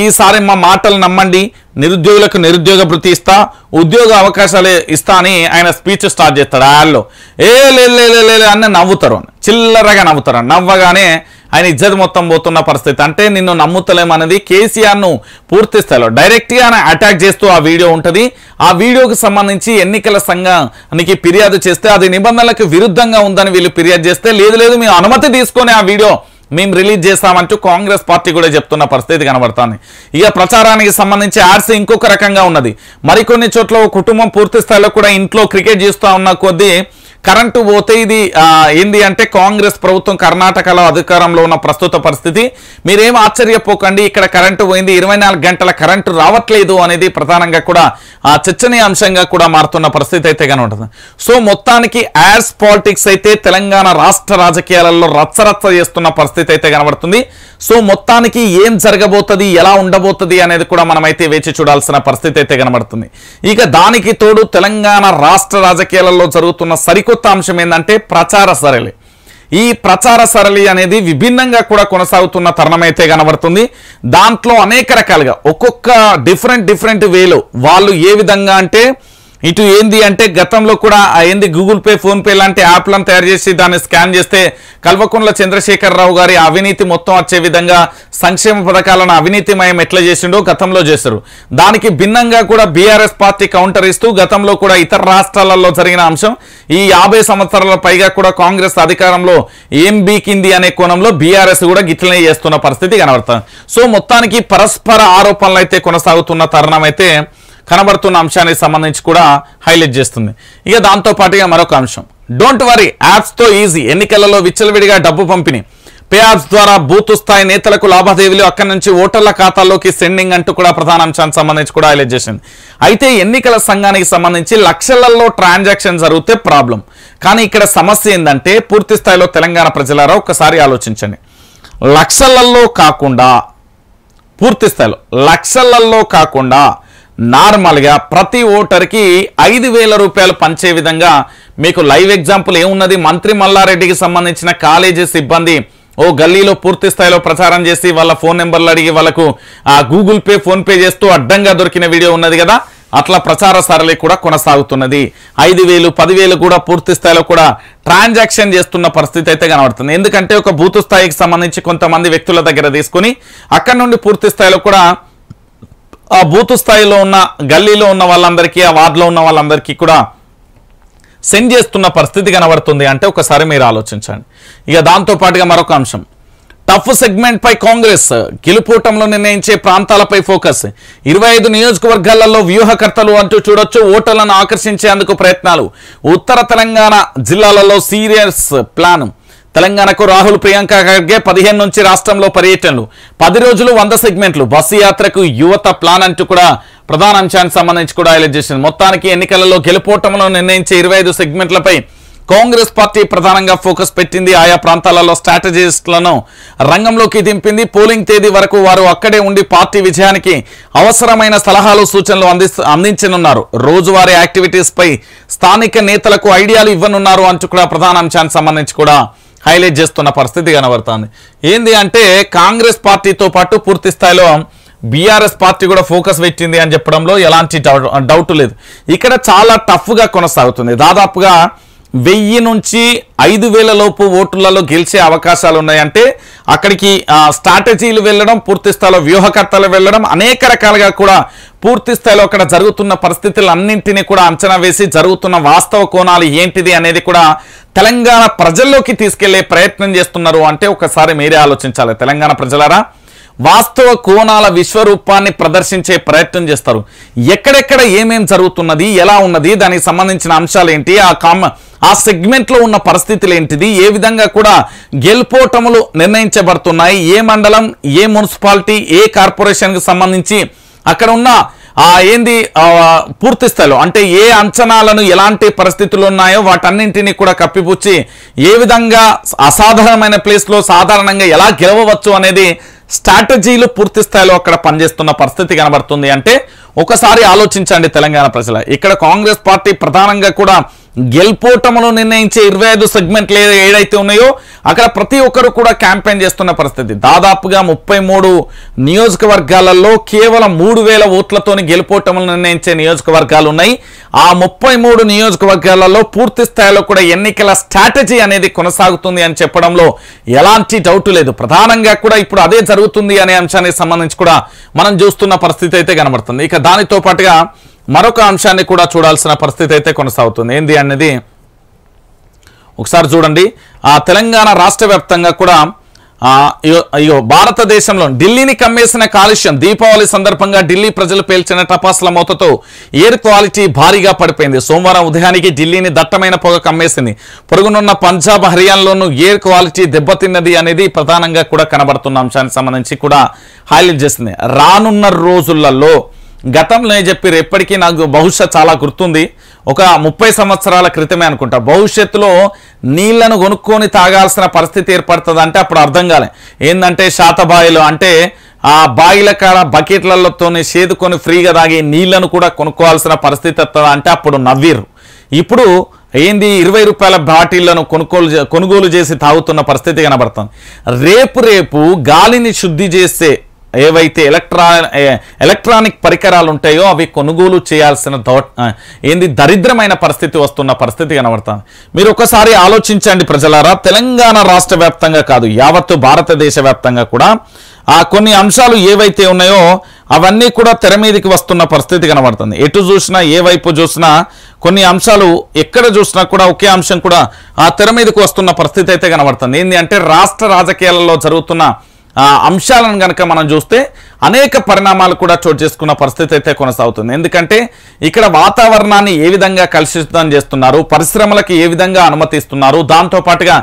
ఈసారి మా మాటలు నమ్మండి నిరుద్యోగులకు నిరుద్యోగ భృతి ఇస్తా ఉద్యోగ అవకాశాలు ఇస్తా అని ఆయన స్పీచ్ స్టార్ట్ చేస్తాడు ఆళ్ళు ఏ లే అని నవ్వుతారు చిల్లరగా నవ్వుతారు నవ్వగానే ఆయన ఇజ్జత్ మొత్తం పోతున్న పరిస్థితి అంటే నిన్ను నమ్ముతలేమన్నది కేసీఆర్ను పూర్తి స్థాయిలో డైరెక్ట్గా ఆయన అటాక్ చేస్తూ ఆ వీడియో ఉంటుంది ఆ వీడియోకి సంబంధించి ఎన్నికల సంఘానికి ఫిర్యాదు చేస్తే అది నిబంధనలకు విరుద్ధంగా ఉందని వీళ్ళు ఫిర్యాదు చేస్తే లేదు లేదు మేము అనుమతి తీసుకొని ఆ వీడియో మేము రిలీజ్ చేస్తామంటూ కాంగ్రెస్ పార్టీ కూడా చెప్తున్న పరిస్థితి కనబడుతుంది ఇక ప్రచారానికి సంబంధించి ఆర్సీ ఇంకొక రకంగా ఉన్నది మరికొన్ని చోట్ల కుటుంబం పూర్తి స్థాయిలో కూడా ఇంట్లో క్రికెట్ చేస్తూ ఉన్న కొద్దీ కరెంటు పోతే ఇది ఏంది అంటే కాంగ్రెస్ ప్రభుత్వం కర్ణాటకలో అధికారంలో ఉన్న ప్రస్తుత పరిస్థితి మీరేం ఆశ్చర్యపోకండి ఇక్కడ కరెంటు పోయింది ఇరవై గంటల కరెంటు రావట్లేదు అనేది ప్రధానంగా కూడా చర్చనీయాంశంగా కూడా మారుతున్న పరిస్థితి అయితే కానీ ఉంటుంది సో మొత్తానికి యాడ్స్ పాలిటిక్స్ అయితే తెలంగాణ రాష్ట్ర రాజకీయాలలో రచ్చరచ్చ చేస్తున్న పరిస్థితి అయితే కనబడుతుంది సో మొత్తానికి ఏం జరగబోతుంది ఎలా ఉండబోతుంది అనేది కూడా మనం అయితే వేచి చూడాల్సిన పరిస్థితి అయితే కనబడుతుంది ఇక దానికి తోడు తెలంగాణ రాష్ట్ర రాజకీయాలలో జరుగుతున్న సరికొత్త చతుర్థ అంశం ఏంటంటే ప్రచార సరళి ఈ ప్రచార సరళి అనేది విభిన్నంగా కూడా కొనసాగుతున్న అయితే కనబడుతుంది దాంట్లో అనేక రకాలుగా ఒక్కొక్క డిఫరెంట్ డిఫరెంట్ వేలో వాళ్ళు ఏ విధంగా అంటే ఇటు ఏంది అంటే గతంలో కూడా ఏంది గూగుల్ పే ఫోన్పే లాంటి యాప్లను తయారు చేసి దాన్ని స్కాన్ చేస్తే కల్వకుండ్ల చంద్రశేఖరరావు గారి అవినీతి మొత్తం వచ్చే విధంగా సంక్షేమ పథకాలను అవినీతిమయం ఎట్లా చేసిండో గతంలో చేశారు దానికి భిన్నంగా కూడా బీఆర్ఎస్ పార్టీ కౌంటర్ ఇస్తూ గతంలో కూడా ఇతర రాష్ట్రాలలో జరిగిన అంశం ఈ యాభై సంవత్సరాల పైగా కూడా కాంగ్రెస్ అధికారంలో ఏం బీకింది అనే కోణంలో బీఆర్ఎస్ కూడా గిట్లనే చేస్తున్న పరిస్థితి కనబడుతుంది సో మొత్తానికి పరస్పర ఆరోపణలు అయితే కొనసాగుతున్న తరుణం అయితే కనబడుతున్న అంశానికి సంబంధించి కూడా హైలైట్ చేస్తుంది ఇక దాంతోపాటుగా మరొక అంశం డోంట్ వరీ యాప్స్తో ఈజీ ఎన్నికలలో విచ్చలవిడిగా డబ్బు పంపిణీ పే యాప్స్ ద్వారా బూత్ స్థాయి నేతలకు లాభాదేవీలు అక్కడి నుంచి ఓటర్ల ఖాతాల్లోకి సెండింగ్ అంటూ కూడా ప్రధాన అంశానికి సంబంధించి కూడా హైలైట్ చేసింది అయితే ఎన్నికల సంఘానికి సంబంధించి లక్షలలో ట్రాన్సాక్షన్ జరిగితే ప్రాబ్లం కానీ ఇక్కడ సమస్య ఏంటంటే పూర్తి స్థాయిలో తెలంగాణ ప్రజలారా ఒకసారి ఆలోచించండి లక్షలలో కాకుండా పూర్తి స్థాయిలో లక్షలలో కాకుండా నార్మల్గా ప్రతి ఓటర్కి ఐదు వేల రూపాయలు పంచే విధంగా మీకు లైవ్ ఎగ్జాంపుల్ ఏమున్నది మంత్రి మల్లారెడ్డికి సంబంధించిన కాలేజీ సిబ్బంది ఓ గల్లీలో పూర్తి స్థాయిలో ప్రచారం చేసి వాళ్ళ ఫోన్ నెంబర్లు అడిగి వాళ్ళకు ఆ గూగుల్ పే ఫోన్పే చేస్తూ అడ్డంగా దొరికిన వీడియో ఉన్నది కదా అట్లా ప్రచార సరళి కూడా కొనసాగుతున్నది ఐదు వేలు పదివేలు కూడా పూర్తి స్థాయిలో కూడా ట్రాన్సాక్షన్ చేస్తున్న పరిస్థితి అయితే కనబడుతుంది ఎందుకంటే ఒక బూతు స్థాయికి సంబంధించి కొంతమంది వ్యక్తుల దగ్గర తీసుకుని అక్కడ నుండి పూర్తి స్థాయిలో కూడా ఆ బూత్ స్థాయిలో ఉన్న గల్లీలో ఉన్న వాళ్ళందరికీ ఆ వార్డులో ఉన్న వాళ్ళందరికీ కూడా సెండ్ చేస్తున్న పరిస్థితి కనబడుతుంది అంటే ఒకసారి మీరు ఆలోచించండి ఇక దాంతోపాటుగా మరొక అంశం టఫ్ సెగ్మెంట్పై కాంగ్రెస్ గెలుపూటంలో నిర్ణయించే ప్రాంతాలపై ఫోకస్ ఇరవై ఐదు నియోజకవర్గాలలో వ్యూహకర్తలు అంటూ చూడొచ్చు ఓటర్లను ఆకర్షించేందుకు ప్రయత్నాలు ఉత్తర తెలంగాణ జిల్లాలలో సీరియస్ ప్లాన్ తెలంగాణకు రాహుల్ ప్రియాంక ఖర్గే పదిహేను నుంచి రాష్ట్రంలో పర్యటనలు పది రోజులు వంద సెగ్మెంట్లు బస్సు యాత్రకు యువత ప్లాన్ అంటూ కూడా ప్రధాన అంశానికి సంబంధించి కూడా హైలైట్ చేసింది మొత్తానికి ఎన్నికలలో గెలుపోవటంలో నిర్ణయించే ఇరవై ఐదు సెగ్మెంట్లపై కాంగ్రెస్ పార్టీ ప్రధానంగా ఫోకస్ పెట్టింది ఆయా ప్రాంతాలలో స్ట్రాటజిస్టులను రంగంలోకి దింపింది పోలింగ్ తేదీ వరకు వారు అక్కడే ఉండి పార్టీ విజయానికి అవసరమైన సలహాలు సూచనలు అంది అందించనున్నారు రోజువారీ యాక్టివిటీస్పై స్థానిక నేతలకు ఐడియాలు ఇవ్వనున్నారు అంటూ కూడా ప్రధాన అంశానికి సంబంధించి కూడా హైలైట్ చేస్తున్న పరిస్థితి కనబడుతుంది ఏంది అంటే కాంగ్రెస్ పార్టీతో పాటు పూర్తి స్థాయిలో బీఆర్ఎస్ పార్టీ కూడా ఫోకస్ పెట్టింది అని చెప్పడంలో ఎలాంటి డౌట్ లేదు ఇక్కడ చాలా టఫ్గా కొనసాగుతుంది దాదాపుగా వెయ్యి నుంచి ఐదు వేల లోపు ఓట్లలో గెలిచే అవకాశాలు ఉన్నాయంటే అక్కడికి స్ట్రాటజీలు వెళ్ళడం పూర్తి స్థాయిలో వ్యూహకర్తలు వెళ్ళడం అనేక రకాలుగా కూడా పూర్తి స్థాయిలో అక్కడ జరుగుతున్న పరిస్థితులన్నింటినీ కూడా అంచనా వేసి జరుగుతున్న వాస్తవ కోణాలు ఏంటిది అనేది కూడా తెలంగాణ ప్రజల్లోకి తీసుకెళ్లే ప్రయత్నం చేస్తున్నారు అంటే ఒకసారి మీరే ఆలోచించాలి తెలంగాణ ప్రజలారా వాస్తవ కోణాల విశ్వరూపాన్ని ప్రదర్శించే ప్రయత్నం చేస్తారు ఎక్కడెక్కడ ఏమేం జరుగుతున్నది ఎలా ఉన్నది దానికి సంబంధించిన అంశాలు ఏంటి ఆ కామ ఆ సెగ్మెంట్లో ఉన్న పరిస్థితులు ఏంటిది ఏ విధంగా కూడా గెలుపోటములు నిర్ణయించబడుతున్నాయి ఏ మండలం ఏ మున్సిపాలిటీ ఏ కార్పొరేషన్కి సంబంధించి అక్కడ ఉన్న ఏంది పూర్తి స్థాయిలో అంటే ఏ అంచనాలను ఎలాంటి పరిస్థితులు ఉన్నాయో వాటన్నింటినీ కూడా కప్పిపుచ్చి ఏ విధంగా అసాధారణమైన ప్లేస్లో సాధారణంగా ఎలా గెలవచ్చు అనేది స్ట్రాటజీలు పూర్తి స్థాయిలో అక్కడ పనిచేస్తున్న పరిస్థితి కనబడుతుంది అంటే ఒకసారి ఆలోచించండి తెలంగాణ ప్రజల ఇక్కడ కాంగ్రెస్ పార్టీ ప్రధానంగా కూడా గెలుపోటమును నిర్ణయించే ఇరవై ఐదు సెగ్మెంట్లు ఏదైతే ఉన్నాయో అక్కడ ప్రతి ఒక్కరు కూడా క్యాంపెయిన్ చేస్తున్న పరిస్థితి దాదాపుగా ముప్పై మూడు నియోజకవర్గాలలో కేవలం మూడు వేల ఓట్లతోని గెలుపోటములు నిర్ణయించే నియోజకవర్గాలు ఉన్నాయి ఆ ముప్పై మూడు నియోజకవర్గాలలో పూర్తి స్థాయిలో కూడా ఎన్నికల స్ట్రాటజీ అనేది కొనసాగుతుంది అని చెప్పడంలో ఎలాంటి డౌట్ లేదు ప్రధానంగా కూడా ఇప్పుడు అదే జరుగుతుంది అనే అంశానికి సంబంధించి కూడా మనం చూస్తున్న పరిస్థితి అయితే కనబడుతుంది ఇక దానితో పాటుగా మరొక అంశాన్ని కూడా చూడాల్సిన పరిస్థితి అయితే కొనసాగుతుంది ఏంది అనేది ఒకసారి చూడండి ఆ తెలంగాణ రాష్ట్ర వ్యాప్తంగా కూడా అయ్యో భారతదేశంలో ఢిల్లీని కమ్మేసిన కాలుష్యం దీపావళి సందర్భంగా ఢిల్లీ ప్రజలు పేల్చిన టపాసుల మూతతో ఎయిర్ క్వాలిటీ భారీగా పడిపోయింది సోమవారం ఉదయానికి ఢిల్లీని దట్టమైన పొగ కమ్మేసింది పొరుగునున్న పంజాబ్ హర్యానాలోనూ ఎయిర్ క్వాలిటీ దెబ్బతిన్నది అనేది ప్రధానంగా కూడా కనబడుతున్న అంశానికి సంబంధించి కూడా హైలైట్ చేసింది రానున్న రోజులలో గతంలో చెప్పారు ఎప్పటికీ నాకు భవిష్యత్ చాలా గుర్తుంది ఒక ముప్పై సంవత్సరాల క్రితమే అనుకుంటా భవిష్యత్తులో నీళ్లను కొనుక్కొని తాగాల్సిన పరిస్థితి ఏర్పడుతుంది అంటే అప్పుడు అర్థం కాలే ఏంటంటే శాతబాయిలు అంటే ఆ బాయిల కాడ బకెట్లతోనే చేదుకొని ఫ్రీగా తాగి నీళ్లను కూడా కొనుక్కోవాల్సిన పరిస్థితి వస్తుంది అంటే అప్పుడు నవ్వీరు ఇప్పుడు ఏంది ఇరవై రూపాయల బాటిళ్లను కొనుగోలు కొనుగోలు చేసి తాగుతున్న పరిస్థితి కనబడుతుంది రేపు రేపు గాలిని శుద్ధి చేస్తే ఏవైతే ఎలక్ట్రా ఎలక్ట్రానిక్ పరికరాలు ఉంటాయో అవి కొనుగోలు చేయాల్సిన దౌ ఏంది దరిద్రమైన పరిస్థితి వస్తున్న పరిస్థితి కనబడుతుంది మీరు ఒకసారి ఆలోచించండి ప్రజలారా తెలంగాణ రాష్ట్ర కాదు యావత్తు భారతదేశ కూడా ఆ కొన్ని అంశాలు ఏవైతే ఉన్నాయో అవన్నీ కూడా తెర మీదకి వస్తున్న పరిస్థితి కనబడుతుంది ఎటు చూసినా ఏ వైపు చూసినా కొన్ని అంశాలు ఎక్కడ చూసినా కూడా ఒకే అంశం కూడా ఆ తెర మీదకి వస్తున్న పరిస్థితి అయితే కనబడుతుంది ఏంటి అంటే రాష్ట్ర రాజకీయాలలో జరుగుతున్న అంశాలను కనుక మనం చూస్తే అనేక పరిణామాలు కూడా చోటు చేసుకున్న పరిస్థితి అయితే కొనసాగుతుంది ఎందుకంటే ఇక్కడ వాతావరణాన్ని ఏ విధంగా కలుషితం చేస్తున్నారు పరిశ్రమలకు ఏ విధంగా అనుమతిస్తున్నారు దాంతోపాటుగా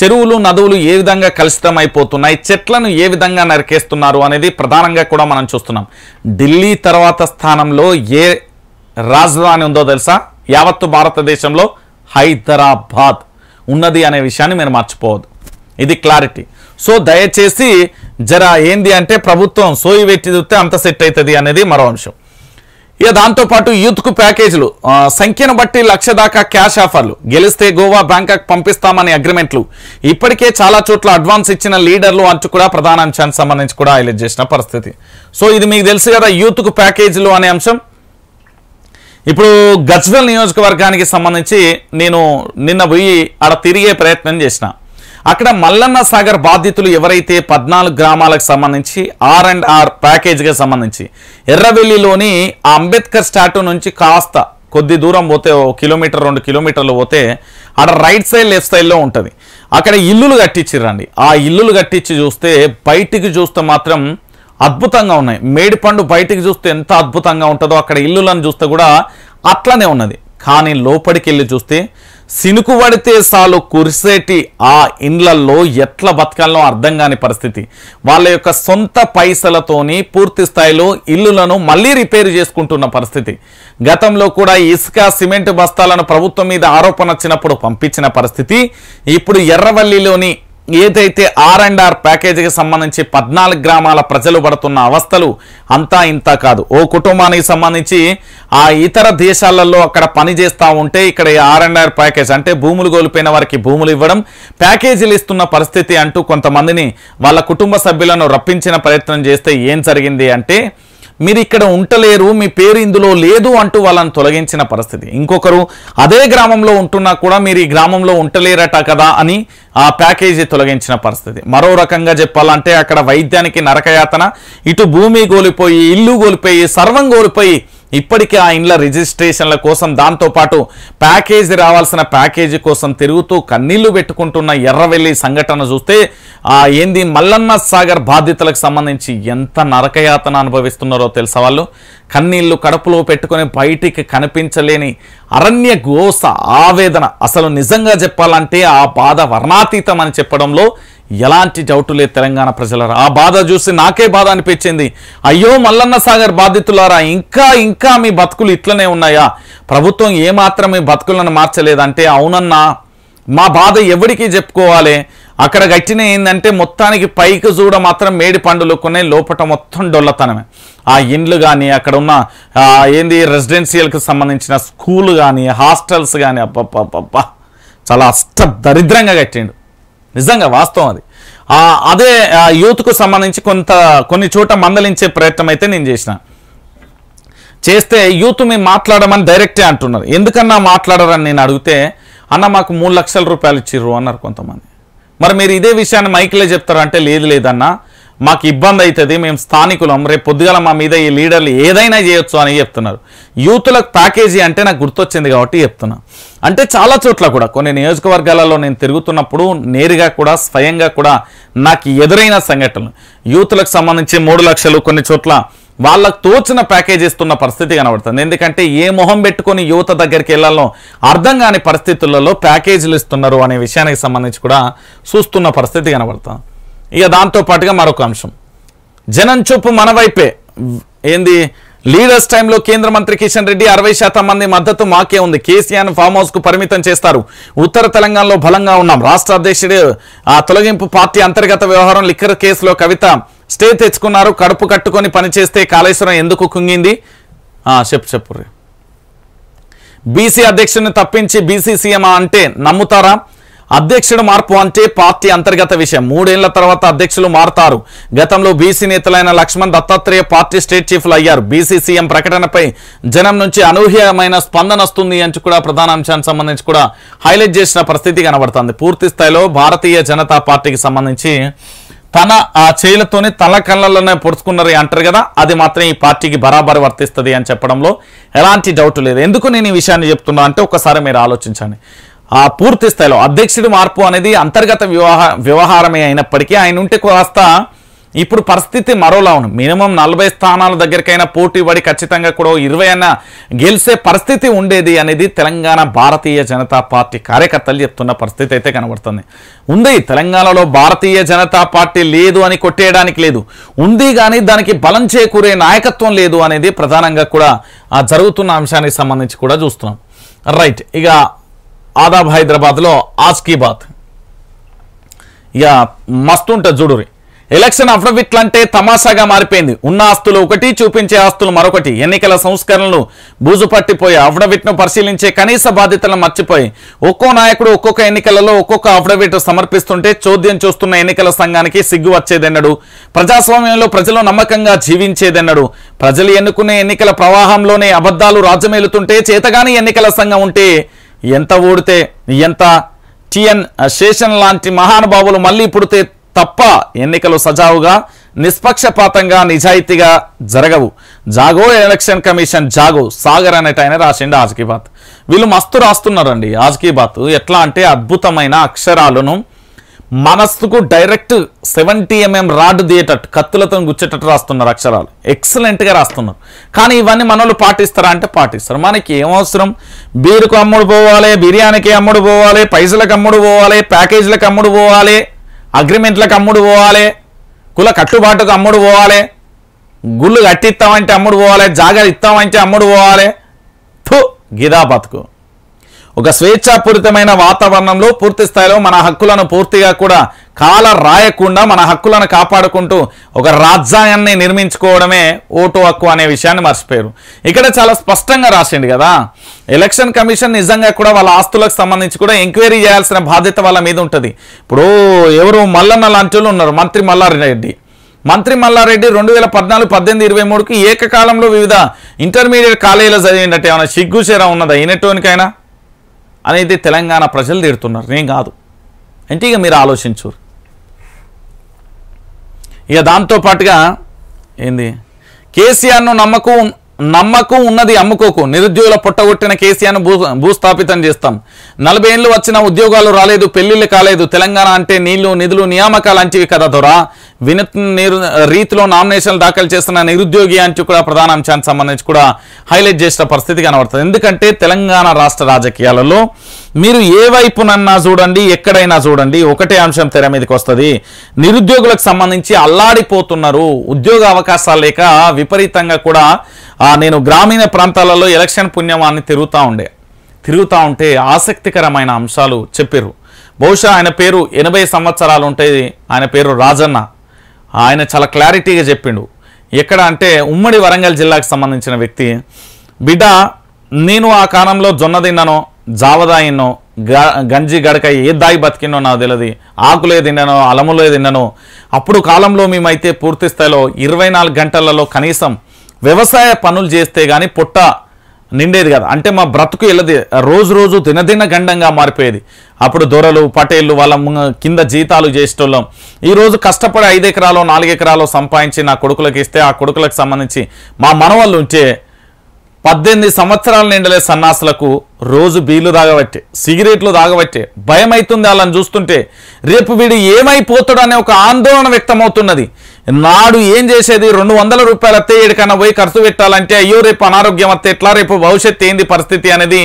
చెరువులు నదువులు ఏ విధంగా కలుషితం అయిపోతున్నాయి చెట్లను ఏ విధంగా నరికేస్తున్నారు అనేది ప్రధానంగా కూడా మనం చూస్తున్నాం ఢిల్లీ తర్వాత స్థానంలో ఏ రాజధాని ఉందో తెలుసా యావత్తు భారతదేశంలో హైదరాబాద్ ఉన్నది అనే విషయాన్ని మీరు మర్చిపోవద్దు ఇది క్లారిటీ సో దయచేసి జర ఏంది అంటే ప్రభుత్వం సోయి పెట్టి చూస్తే అంత సెట్ అవుతుంది అనేది మరో అంశం ఇక దాంతోపాటు యూత్కు ప్యాకేజీలు సంఖ్యను బట్టి లక్ష దాకా క్యాష్ ఆఫర్లు గెలిస్తే గోవా బ్యాంకాక్ పంపిస్తామనే అగ్రిమెంట్లు ఇప్పటికే చాలా చోట్ల అడ్వాన్స్ ఇచ్చిన లీడర్లు అంటూ కూడా ప్రధాన అంశానికి సంబంధించి కూడా హైలైట్ చేసిన పరిస్థితి సో ఇది మీకు తెలుసు కదా యూత్కు ప్యాకేజీలు అనే అంశం ఇప్పుడు గజ్వెల్ నియోజకవర్గానికి సంబంధించి నేను నిన్న పోయి ఆడ తిరిగే ప్రయత్నం చేసిన అక్కడ మల్లన్న సాగర్ బాధితులు ఎవరైతే పద్నాలుగు గ్రామాలకు సంబంధించి ఆర్ అండ్ ఆర్ ప్యాకేజ్కి సంబంధించి ఎర్రవెల్లిలోని అంబేద్కర్ స్టాట్యూ నుంచి కాస్త కొద్ది దూరం పోతే ఓ కిలోమీటర్ రెండు కిలోమీటర్లు పోతే అక్కడ రైట్ సైడ్ లెఫ్ట్ సైడ్లో ఉంటుంది అక్కడ ఇల్లులు కట్టించిరండి ఆ ఇల్లులు కట్టించి చూస్తే బయటికి చూస్తే మాత్రం అద్భుతంగా ఉన్నాయి మేడిపండు బయటికి చూస్తే ఎంత అద్భుతంగా ఉంటుందో అక్కడ ఇల్లులను చూస్తే కూడా అట్లనే ఉన్నది కానీ లోపలికి వెళ్ళి చూస్తే సినుకు పడితే చాలు కురిసేటి ఆ ఇండ్లల్లో ఎట్లా బతకాలనో అర్థం కాని పరిస్థితి వాళ్ళ యొక్క సొంత పైసలతోని పూర్తి స్థాయిలో ఇల్లులను మళ్ళీ రిపేర్ చేసుకుంటున్న పరిస్థితి గతంలో కూడా ఇసుక సిమెంట్ బస్తాలను ప్రభుత్వం మీద ఆరోపణ వచ్చినప్పుడు పంపించిన పరిస్థితి ఇప్పుడు ఎర్రవల్లిలోని ఏదైతే ఆర్ అండ్ ఆర్ ప్యాకేజీకి సంబంధించి పద్నాలుగు గ్రామాల ప్రజలు పడుతున్న అవస్థలు అంతా ఇంత కాదు ఓ కుటుంబానికి సంబంధించి ఆ ఇతర దేశాలలో అక్కడ పని చేస్తూ ఉంటే ఇక్కడ ఆర్ అండ్ ఆర్ ప్యాకేజ్ అంటే భూములు కోల్పోయిన వారికి భూములు ఇవ్వడం ప్యాకేజీలు ఇస్తున్న పరిస్థితి అంటూ కొంతమందిని వాళ్ళ కుటుంబ సభ్యులను రప్పించిన ప్రయత్నం చేస్తే ఏం జరిగింది అంటే మీరు ఇక్కడ ఉంటలేరు మీ పేరు ఇందులో లేదు అంటూ వాళ్ళని తొలగించిన పరిస్థితి ఇంకొకరు అదే గ్రామంలో ఉంటున్నా కూడా మీరు ఈ గ్రామంలో ఉంటలేరట కదా అని ఆ ప్యాకేజీ తొలగించిన పరిస్థితి మరో రకంగా చెప్పాలంటే అక్కడ వైద్యానికి నరకయాతన ఇటు భూమి కోల్పోయి ఇల్లు కోల్పోయి సర్వం కోల్పోయి ఇప్పటికే ఆ ఇండ్ల రిజిస్ట్రేషన్ల కోసం దాంతోపాటు ప్యాకేజీ రావాల్సిన ప్యాకేజీ కోసం తిరుగుతూ కన్నీళ్లు పెట్టుకుంటున్న ఎర్రవెల్లి సంఘటన చూస్తే ఆ ఏంది మల్లన్న సాగర్ బాధితులకు సంబంధించి ఎంత నరకయాతన అనుభవిస్తున్నారో తెలుసా వాళ్ళు కన్నీళ్లు కడుపులో పెట్టుకుని బయటికి కనిపించలేని అరణ్య ఘోష ఆవేదన అసలు నిజంగా చెప్పాలంటే ఆ బాధ వర్ణాతీతం అని చెప్పడంలో ఎలాంటి డౌట్ లేదు తెలంగాణ ప్రజలరా ఆ బాధ చూసి నాకే బాధ అనిపించింది అయ్యో మల్లన్న సాగర్ బాధితులారా ఇంకా ఇంకా మీ బతుకులు ఇట్లనే ఉన్నాయా ప్రభుత్వం ఏమాత్రం మీ బతుకులను మార్చలేదంటే అవునన్నా మా బాధ ఎవరికి చెప్పుకోవాలి అక్కడ గట్టిన ఏంటంటే మొత్తానికి పైకి చూడ మాత్రం మేడి పండులు కొనే లోపట మొత్తం డొల్లతనమే ఆ ఇండ్లు కానీ అక్కడ ఉన్న ఏంది రెసిడెన్షియల్కి సంబంధించిన స్కూల్ కానీ హాస్టల్స్ కానీ అబ్బా చాలా అష్ట దరిద్రంగా కట్టిండు నిజంగా వాస్తవం అది అదే యూత్కు సంబంధించి కొంత కొన్ని చోట మందలించే ప్రయత్నం అయితే నేను చేసిన చేస్తే యూత్ మేము మాట్లాడమని డైరెక్టే అంటున్నారు ఎందుకన్నా మాట్లాడరని నేను అడిగితే అన్న మాకు మూడు లక్షల రూపాయలు ఇచ్చిర్రు అన్నారు కొంతమంది మరి మీరు ఇదే విషయాన్ని మైకిలే చెప్తారంటే లేదు లేదన్నా మాకు ఇబ్బంది అవుతుంది మేము స్థానికులం రేపు పొద్దుగల మా మీద ఈ లీడర్లు ఏదైనా చేయొచ్చు అని చెప్తున్నారు యూత్లకు ప్యాకేజీ అంటే నాకు గుర్తొచ్చింది కాబట్టి చెప్తున్నా అంటే చాలా చోట్ల కూడా కొన్ని నియోజకవర్గాలలో నేను తిరుగుతున్నప్పుడు నేరుగా కూడా స్వయంగా కూడా నాకు ఎదురైన సంఘటనలు యూత్లకు సంబంధించి మూడు లక్షలు కొన్ని చోట్ల వాళ్ళకు తోచిన ప్యాకేజ్ ఇస్తున్న పరిస్థితి కనబడుతుంది ఎందుకంటే ఏ మొహం పెట్టుకొని యువత దగ్గరికి వెళ్ళాలో అర్థం కాని పరిస్థితులలో ప్యాకేజీలు ఇస్తున్నారు అనే విషయానికి సంబంధించి కూడా చూస్తున్న పరిస్థితి కనబడుతుంది ఇక దాంతో పాటుగా మరొక అంశం జనం చూపు మన వైపే ఏంది లీడర్స్ టైంలో కేంద్ర మంత్రి కిషన్ రెడ్డి అరవై శాతం మంది మద్దతు మాకే ఉంది కేసీఆర్ ఫామ్ హౌస్ కు పరిమితం చేస్తారు ఉత్తర తెలంగాణలో బలంగా ఉన్నాం రాష్ట్ర అధ్యక్షుడు ఆ తొలగింపు పార్టీ అంతర్గత వ్యవహారం లిక్కర్ కేసులో కవిత స్టే తెచ్చుకున్నారు కడుపు కట్టుకొని పనిచేస్తే కాళేశ్వరం ఎందుకు కుంగింది చెప్పు చెప్పు బీసీ అధ్యక్షుని తప్పించి బీసీ సీఎం అంటే నమ్ముతారా అధ్యక్షుడు మార్పు అంటే పార్టీ అంతర్గత విషయం మూడేళ్ల తర్వాత అధ్యక్షులు మారతారు గతంలో బీసీ నేతలైన లక్ష్మణ్ దత్తాత్రేయ పార్టీ స్టేట్ చీఫ్లు అయ్యారు బీసీ సీఎం ప్రకటనపై జనం నుంచి అనూహ్యమైన స్పందన వస్తుంది అని కూడా ప్రధాన అంశానికి సంబంధించి కూడా హైలైట్ చేసిన పరిస్థితి కనబడుతుంది పూర్తి స్థాయిలో భారతీయ జనతా పార్టీకి సంబంధించి తన ఆ చేలతోనే తల కళ్ళలోనే పొడుచుకున్నారు అంటారు కదా అది మాత్రం ఈ పార్టీకి బరాబరి వర్తిస్తుంది అని చెప్పడంలో ఎలాంటి డౌట్ లేదు ఎందుకు నేను ఈ విషయాన్ని చెప్తున్నా అంటే ఒకసారి మీరు ఆలోచించండి ఆ పూర్తి స్థాయిలో అధ్యక్షుడి మార్పు అనేది అంతర్గత వ్యవహ వ్యవహారమే అయినప్పటికీ ఆయన ఉంటే కాస్త ఇప్పుడు పరిస్థితి మరోలా ఉంది మినిమం నలభై స్థానాల దగ్గరికైనా పోటీ పడి ఖచ్చితంగా కూడా ఇరవై అయినా గెలిచే పరిస్థితి ఉండేది అనేది తెలంగాణ భారతీయ జనతా పార్టీ కార్యకర్తలు చెప్తున్న పరిస్థితి అయితే కనబడుతుంది ఉంది తెలంగాణలో భారతీయ జనతా పార్టీ లేదు అని కొట్టేయడానికి లేదు ఉంది కానీ దానికి బలం చేకూరే నాయకత్వం లేదు అనేది ప్రధానంగా కూడా జరుగుతున్న అంశానికి సంబంధించి కూడా చూస్తున్నాం రైట్ ఇక ఆదాబ్ హైదరాబాద్లో ఆస్కీ బాత్ ఇక మస్తుంటుంది చూడురి ఎలక్షన్ అఫడవిట్లంటే తమాషాగా మారిపోయింది ఉన్న ఆస్తులు ఒకటి చూపించే ఆస్తులు మరొకటి ఎన్నికల సంస్కరణలు బూజుపట్టిపోయి అఫడవిట్ను పరిశీలించే కనీస బాధ్యతలను మర్చిపోయి ఒక్కో నాయకుడు ఒక్కొక్క ఎన్నికలలో ఒక్కొక్క అఫడవిట్ సమర్పిస్తుంటే చోద్యం చూస్తున్న ఎన్నికల సంఘానికి సిగ్గు వచ్చేదన్నడు ప్రజాస్వామ్యంలో ప్రజలు నమ్మకంగా జీవించేదన్నడు ప్రజలు ఎన్నుకునే ఎన్నికల ప్రవాహంలోనే అబద్ధాలు రాజ్యమేలుతుంటే చేతగాని ఎన్నికల సంఘం ఉంటే ఎంత ఓడితే ఎంత టిఎన్ శేషన్ లాంటి మహానుభావులు మళ్ళీ పుడితే తప్ప ఎన్నికలు సజావుగా నిష్పక్షపాతంగా నిజాయితీగా జరగవు జాగో ఎలక్షన్ కమిషన్ జాగో సాగర్ అనేట ఆయన రాసిండు ఆజ్కీ బాత్ వీళ్ళు మస్తు రాస్తున్నారండి ఆజ్కీ బాత్ ఎట్లా అంటే అద్భుతమైన అక్షరాలను మనస్సుకు డైరెక్ట్ సెవెంటీ ఎంఎం రాడ్ దియేటట్టు కత్తులతో గుచ్చేటట్టు రాస్తున్నారు అక్షరాలు ఎక్సలెంట్గా రాస్తున్నారు కానీ ఇవన్నీ మనోళ్ళు పాటిస్తారా అంటే పాటిస్తారు మనకి ఏమవసరం బీరుకు అమ్ముడు పోవాలి బిర్యానీకి అమ్ముడు పోవాలి పైసలకు అమ్ముడు పోవాలి ప్యాకేజీలకు అమ్ముడు పోవాలి అగ్రిమెంట్లకు అమ్ముడు పోవాలి కుల కట్టుబాటుకు అమ్ముడు పోవాలి గుళ్ళు కట్టిస్తామంటే అమ్ముడు పోవాలి జాగ్రత్త ఇస్తామంటే అమ్ముడు పోవాలి థు గిదా బతుకు ఒక స్వేచ్ఛాపూరితమైన వాతావరణంలో పూర్తి స్థాయిలో మన హక్కులను పూర్తిగా కూడా కాల రాయకుండా మన హక్కులను కాపాడుకుంటూ ఒక రాజ్యాన్ని నిర్మించుకోవడమే ఓటు హక్కు అనే విషయాన్ని మర్చిపోయారు ఇక్కడ చాలా స్పష్టంగా రాసిండు కదా ఎలక్షన్ కమిషన్ నిజంగా కూడా వాళ్ళ ఆస్తులకు సంబంధించి కూడా ఎంక్వైరీ చేయాల్సిన బాధ్యత వాళ్ళ మీద ఉంటుంది ఇప్పుడు ఎవరు మల్లన్న లాంటి ఉన్నారు మంత్రి మల్లారెడ్డి మంత్రి మల్లారెడ్డి రెండు వేల పద్నాలుగు పద్దెనిమిది ఇరవై మూడుకి ఏకకాలంలో వివిధ ఇంటర్మీడియట్ కాలేజీలో చదివినట్టు ఏమైనా సిగ్గుచేరా ఉన్నదా ఈనెటోనికైనా అనేది తెలంగాణ ప్రజలు తిడుతున్నారు నేను కాదు అంటే ఇక మీరు ఆలోచించు ఇక దాంతోపాటుగా ఏంది కేసీఆర్ను నమ్మకం నమ్మకం ఉన్నది అమ్ముకోకు నిరుద్యోగుల పుట్టగొట్టిన కేసీఆర్ను భూ భూస్థాపితం చేస్తాం నలభై ఏళ్ళు వచ్చిన ఉద్యోగాలు రాలేదు పెళ్లిళ్ళు కాలేదు తెలంగాణ అంటే నీళ్లు నిధులు నియామకాలు అంటివి కదా దొరా వినూత్న రీతిలో నామినేషన్లు దాఖలు చేస్తున్న నిరుద్యోగి అంటూ కూడా ప్రధాన అంశానికి సంబంధించి కూడా హైలైట్ చేసిన పరిస్థితి కనబడుతుంది ఎందుకంటే తెలంగాణ రాష్ట్ర రాజకీయాలలో మీరు ఏ వైపునన్నా చూడండి ఎక్కడైనా చూడండి ఒకటే అంశం తెర మీదకి వస్తుంది నిరుద్యోగులకు సంబంధించి అల్లాడిపోతున్నారు ఉద్యోగ అవకాశాలు లేక విపరీతంగా కూడా నేను గ్రామీణ ప్రాంతాలలో ఎలక్షన్ పుణ్యమాన్ని తిరుగుతూ ఉండే తిరుగుతూ ఉంటే ఆసక్తికరమైన అంశాలు చెప్పారు బహుశా ఆయన పేరు ఎనభై సంవత్సరాలు ఉంటాయి ఆయన పేరు రాజన్న ఆయన చాలా క్లారిటీగా చెప్పిండు ఎక్కడ అంటే ఉమ్మడి వరంగల్ జిల్లాకు సంబంధించిన వ్యక్తి బిడ్డ నేను ఆ కాలంలో జొన్న తిన్నానో జావదాయినో గంజి గడక ఏ దాయి బతికినో నాకు తెలియదు ఆకులే తిన్నానో అలములే తిన్నానో అప్పుడు కాలంలో మేమైతే పూర్తి స్థాయిలో ఇరవై గంటలలో కనీసం వ్యవసాయ పనులు చేస్తే కానీ పొట్ట నిండేది కదా అంటే మా బ్రతుకు వెళ్ళది రోజు రోజు దినదిన గండంగా మారిపోయేది అప్పుడు దొరలు పటేళ్ళు వాళ్ళ కింద జీతాలు చేసేటోళ్ళం ఈరోజు కష్టపడి ఐదు ఎకరాలో నాలుగు ఎకరాలు సంపాదించి నా కొడుకులకు ఇస్తే ఆ కొడుకులకు సంబంధించి మా మనవాళ్ళు ఉంచే పద్దెనిమిది సంవత్సరాలు నిండలే సన్నాసులకు రోజు బీలు తాగబట్టే సిగరెట్లు తాగబట్టే భయం అవుతుంది వాళ్ళని చూస్తుంటే రేపు వీడు ఏమైపోతాడు అనే ఒక ఆందోళన వ్యక్తమవుతున్నది నాడు ఏం చేసేది రెండు వందల రూపాయలు అత్తే ఏడికన్నా పోయి ఖర్చు పెట్టాలంటే అయ్యో రేపు అనారోగ్యం వస్తే ఎట్లా రేపు భవిష్యత్తు ఏంది పరిస్థితి అనేది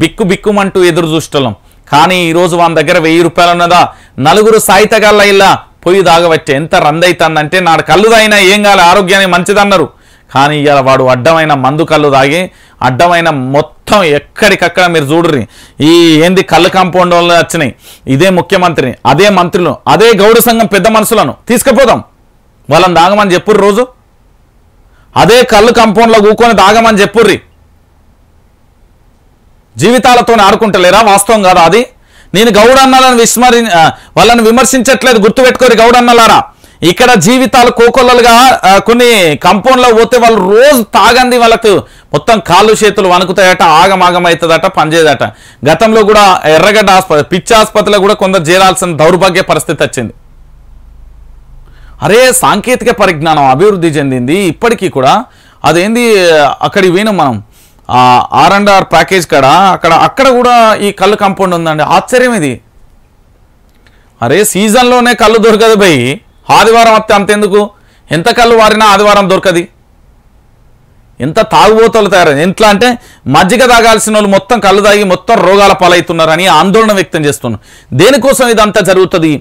బిక్కు బిక్కుమంటూ ఎదురు చూస్తున్నాం కానీ ఈరోజు వాళ్ళ దగ్గర వెయ్యి రూపాయలు ఉన్నదా నలుగురు సాయితగాళ్ళ ఇలా పోయి తాగబట్టే ఎంత రందైతుందంటే నాడు కళ్ళు తాగినా ఏం కాలే ఆరోగ్యానికి మంచిదన్నారు కానీ ఇవాళ వాడు అడ్డమైన మందు కళ్ళు తాగి అడ్డమైన మొత్తం ఎక్కడికక్కడ మీరు చూడరి ఈ ఏంది కళ్ళు కాంపౌండ్ వల్ల వచ్చినాయి ఇదే ముఖ్యమంత్రిని అదే మంత్రులు అదే గౌడ సంఘం పెద్ద మనసులను తీసుకుపోదాం వాళ్ళని తాగమని చెప్పుర్రు రోజు అదే కళ్ళు కాంపౌండ్లో కూకొని తాగమని చెప్పుర్రి జీవితాలతో ఆడుకుంటలేరా వాస్తవం కాదా అది నేను గౌడన్నలను విస్మరి వాళ్ళని విమర్శించట్లేదు గుర్తుపెట్టుకోరు గౌడన్నలారా ఇక్కడ జీవితాలు కోకొల్లలుగా కొన్ని కంపౌండ్లో పోతే వాళ్ళు రోజు తాగంది వాళ్ళకు మొత్తం కాళ్ళు చేతులు వణుకుతాయట ఆగమాగం అవుతుందట పనిచేయదట గతంలో కూడా ఎర్రగడ్డ ఆసుపత్రి పిచ్చి ఆసుపత్రిలో కూడా కొందరు చేరాల్సిన దౌర్భాగ్య పరిస్థితి వచ్చింది అరే సాంకేతిక పరిజ్ఞానం అభివృద్ధి చెందింది ఇప్పటికీ కూడా అదేంది అక్కడికి పోయినాం మనం ఆర్ అండ్ ఆర్ ప్యాకేజ్ కాడ అక్కడ అక్కడ కూడా ఈ కళ్ళు కంపౌండ్ ఉందండి ఆశ్చర్యం ఇది అరే సీజన్లోనే కళ్ళు దొరకదు పోయి ఆదివారం వస్తే అంతెందుకు ఎంత కళ్ళు వారినా ఆదివారం దొరకది ఎంత తాగుబోతలు తయారు ఎట్లా అంటే మజ్జిగ తాగాల్సిన వాళ్ళు మొత్తం కళ్ళు తాగి మొత్తం రోగాల పాలవుతున్నారని ఆందోళన వ్యక్తం చేస్తున్నారు దేనికోసం ఇదంతా జరుగుతుంది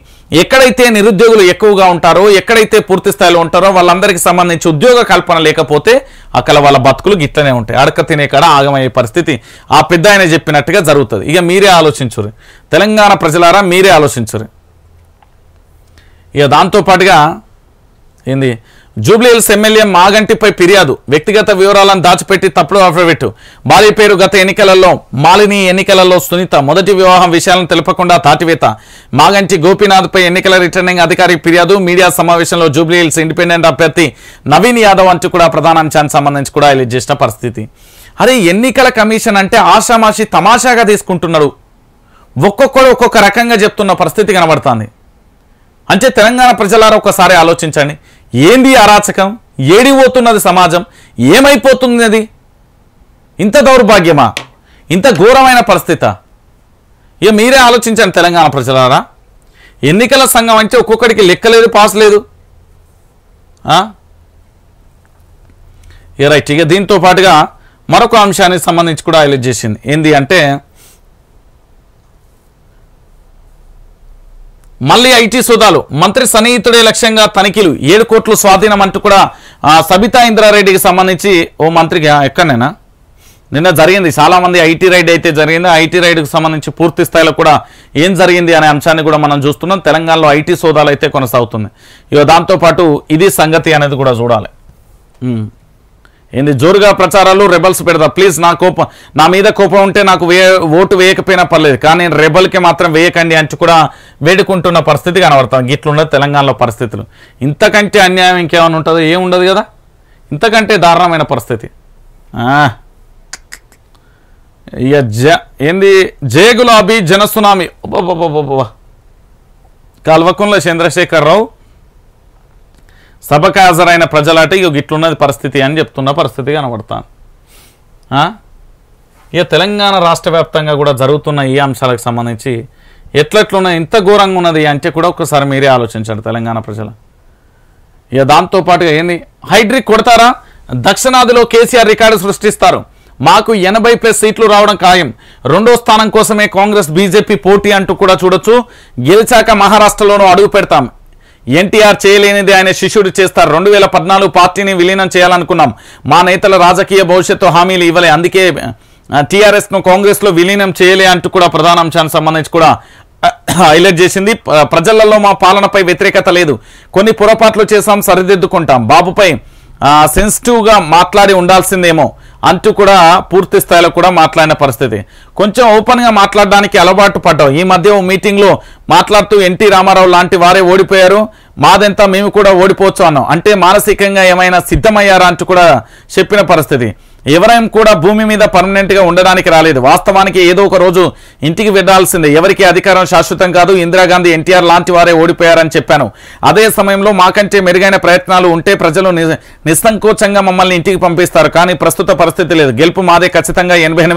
ఎక్కడైతే నిరుద్యోగులు ఎక్కువగా ఉంటారో ఎక్కడైతే పూర్తి స్థాయిలో ఉంటారో వాళ్ళందరికీ సంబంధించి ఉద్యోగ కల్పన లేకపోతే అక్కడ వాళ్ళ బతుకులు గిట్లనే ఉంటాయి అడక తినే కాడ ఆగమయ్యే పరిస్థితి ఆ పెద్ద చెప్పినట్టుగా జరుగుతుంది ఇక మీరే ఆలోచించరు తెలంగాణ ప్రజలారా మీరే ఆలోచించరు ఇక దాంతోపాటుగా ఏంది జూబ్లీహిల్స్ ఎమ్మెల్యే మాగంటిపై ఫిర్యాదు వ్యక్తిగత వివరాలను దాచిపెట్టి తప్పుడు అఫిడవిట్ భార్య పేరు గత ఎన్నికలలో మాలిని ఎన్నికలలో సునీత మొదటి వివాహం విషయాలను తెలపకుండా తాటివేత మాగంటి గోపీనాథ్పై ఎన్నికల రిటర్నింగ్ అధికారి ఫిర్యాదు మీడియా సమావేశంలో జూబ్లీహిల్స్ ఇండిపెండెంట్ అభ్యర్థి నవీన్ యాదవ్ అంటూ కూడా ప్రధాన అంశానికి సంబంధించి కూడా ఇలా చేసిన పరిస్థితి అరే ఎన్నికల కమిషన్ అంటే ఆషామాషి తమాషాగా తీసుకుంటున్నారు ఒక్కొక్కరు ఒక్కొక్క రకంగా చెప్తున్న పరిస్థితి కనబడుతుంది అంటే తెలంగాణ ప్రజలారా ఒకసారి ఆలోచించండి ఏంది అరాచకం ఏడిపోతున్నది సమాజం ఏమైపోతున్నది ఇంత దౌర్భాగ్యమా ఇంత ఘోరమైన పరిస్థిత ఇక మీరే ఆలోచించండి తెలంగాణ ప్రజలారా ఎన్నికల సంఘం అంటే ఒక్కొక్కడికి లెక్కలేదు పాస్ లేదు రైట్ ఇక దీంతో పాటుగా మరొక అంశానికి సంబంధించి కూడా హైలైట్ చేసింది ఏంది అంటే మళ్ళీ ఐటీ సోదాలు మంత్రి సన్నిహితుడే లక్ష్యంగా తనిఖీలు ఏడు కోట్లు స్వాధీనం అంటూ కూడా సబితా ఇంద్రారెడ్డికి సంబంధించి ఓ మంత్రి ఎక్కడనేనా నిన్న జరిగింది చాలా మంది ఐటీ రైడ్ అయితే జరిగింది ఐటీ రైడ్కి సంబంధించి పూర్తి స్థాయిలో కూడా ఏం జరిగింది అనే అంశాన్ని కూడా మనం చూస్తున్నాం తెలంగాణలో ఐటీ సోదాలు అయితే కొనసాగుతుంది ఇక దాంతోపాటు ఇది సంగతి అనేది కూడా చూడాలి ఏంది జోరుగా ప్రచారాలు రెబల్స్ పెడతా ప్లీజ్ నా కోపం నా మీద కోపం ఉంటే నాకు వే ఓటు వేయకపోయినా పర్లేదు కానీ నేను రెబల్కి మాత్రం వేయకండి అని కూడా వేడుకుంటున్న పరిస్థితి కనబడుతుంది ఇట్లున్నది తెలంగాణలో పరిస్థితులు ఇంతకంటే అన్యాయం ఇంకేమైనా ఉంటుందో ఏముండదు కదా ఇంతకంటే దారుణమైన పరిస్థితి ఇక జ ఏంది జయగులాబీ జనసునామీ కాల్వకుంలో చంద్రశేఖరరావు సభకు హాజరైన ప్రజలట ఇక గిట్లున్నది పరిస్థితి అని చెప్తున్న పరిస్థితి కనబడతాను ఇక తెలంగాణ రాష్ట్ర వ్యాప్తంగా కూడా జరుగుతున్న ఈ అంశాలకు సంబంధించి ఎట్లెట్లున్నా ఇంత ఘోరంగా ఉన్నది అంటే కూడా ఒకసారి మీరే ఆలోచించండి తెలంగాణ ప్రజలు ఇక దాంతోపాటుగా ఏంది హైడ్రిక్ కొడతారా దక్షిణాదిలో కేసీఆర్ రికార్డు సృష్టిస్తారు మాకు ఎనభై ప్లస్ సీట్లు రావడం ఖాయం రెండో స్థానం కోసమే కాంగ్రెస్ బీజేపీ పోటీ అంటూ కూడా చూడొచ్చు గెలిచాక మహారాష్ట్రలోనూ అడుగు పెడతాం ఎన్టీఆర్ చేయలేనిది ఆయన శిష్యుడు చేస్తారు రెండు వేల పద్నాలుగు పార్టీని విలీనం చేయాలనుకున్నాం మా నేతల రాజకీయ భవిష్యత్తు హామీలు ఇవ్వలే అందుకే టీఆర్ఎస్ను కాంగ్రెస్లో విలీనం చేయలే అంటూ కూడా ప్రధాన అంశానికి సంబంధించి కూడా హైలైట్ చేసింది ప్రజలలో మా పాలనపై వ్యతిరేకత లేదు కొన్ని పొరపాట్లు చేసాం సరిదిద్దుకుంటాం బాబుపై సెన్సిటివ్గా మాట్లాడి ఉండాల్సిందేమో అంటూ కూడా పూర్తి స్థాయిలో కూడా మాట్లాడిన పరిస్థితి కొంచెం ఓపెన్గా మాట్లాడడానికి అలవాటు పడ్డాం ఈ మధ్య మీటింగ్లో మాట్లాడుతూ ఎన్టీ రామారావు లాంటి వారే ఓడిపోయారు మాదంతా మేము కూడా ఓడిపోవచ్చు అన్నాం అంటే మానసికంగా ఏమైనా సిద్ధమయ్యారా అంటూ కూడా చెప్పిన పరిస్థితి ఎవరైనా కూడా భూమి మీద పర్మనెంట్గా ఉండడానికి రాలేదు వాస్తవానికి ఏదో ఒక రోజు ఇంటికి వెళ్లాల్సిందే ఎవరికి అధికారం శాశ్వతం కాదు ఇందిరాగాంధీ ఎన్టీఆర్ లాంటి వారే ఓడిపోయారని చెప్పాను అదే సమయంలో మాకంటే మెరుగైన ప్రయత్నాలు ఉంటే ప్రజలు నిస్సంకోచంగా మమ్మల్ని ఇంటికి పంపిస్తారు కానీ ప్రస్తుత పరిస్థితి లేదు గెలుపు మాదే ఖచ్చితంగా ఎనభై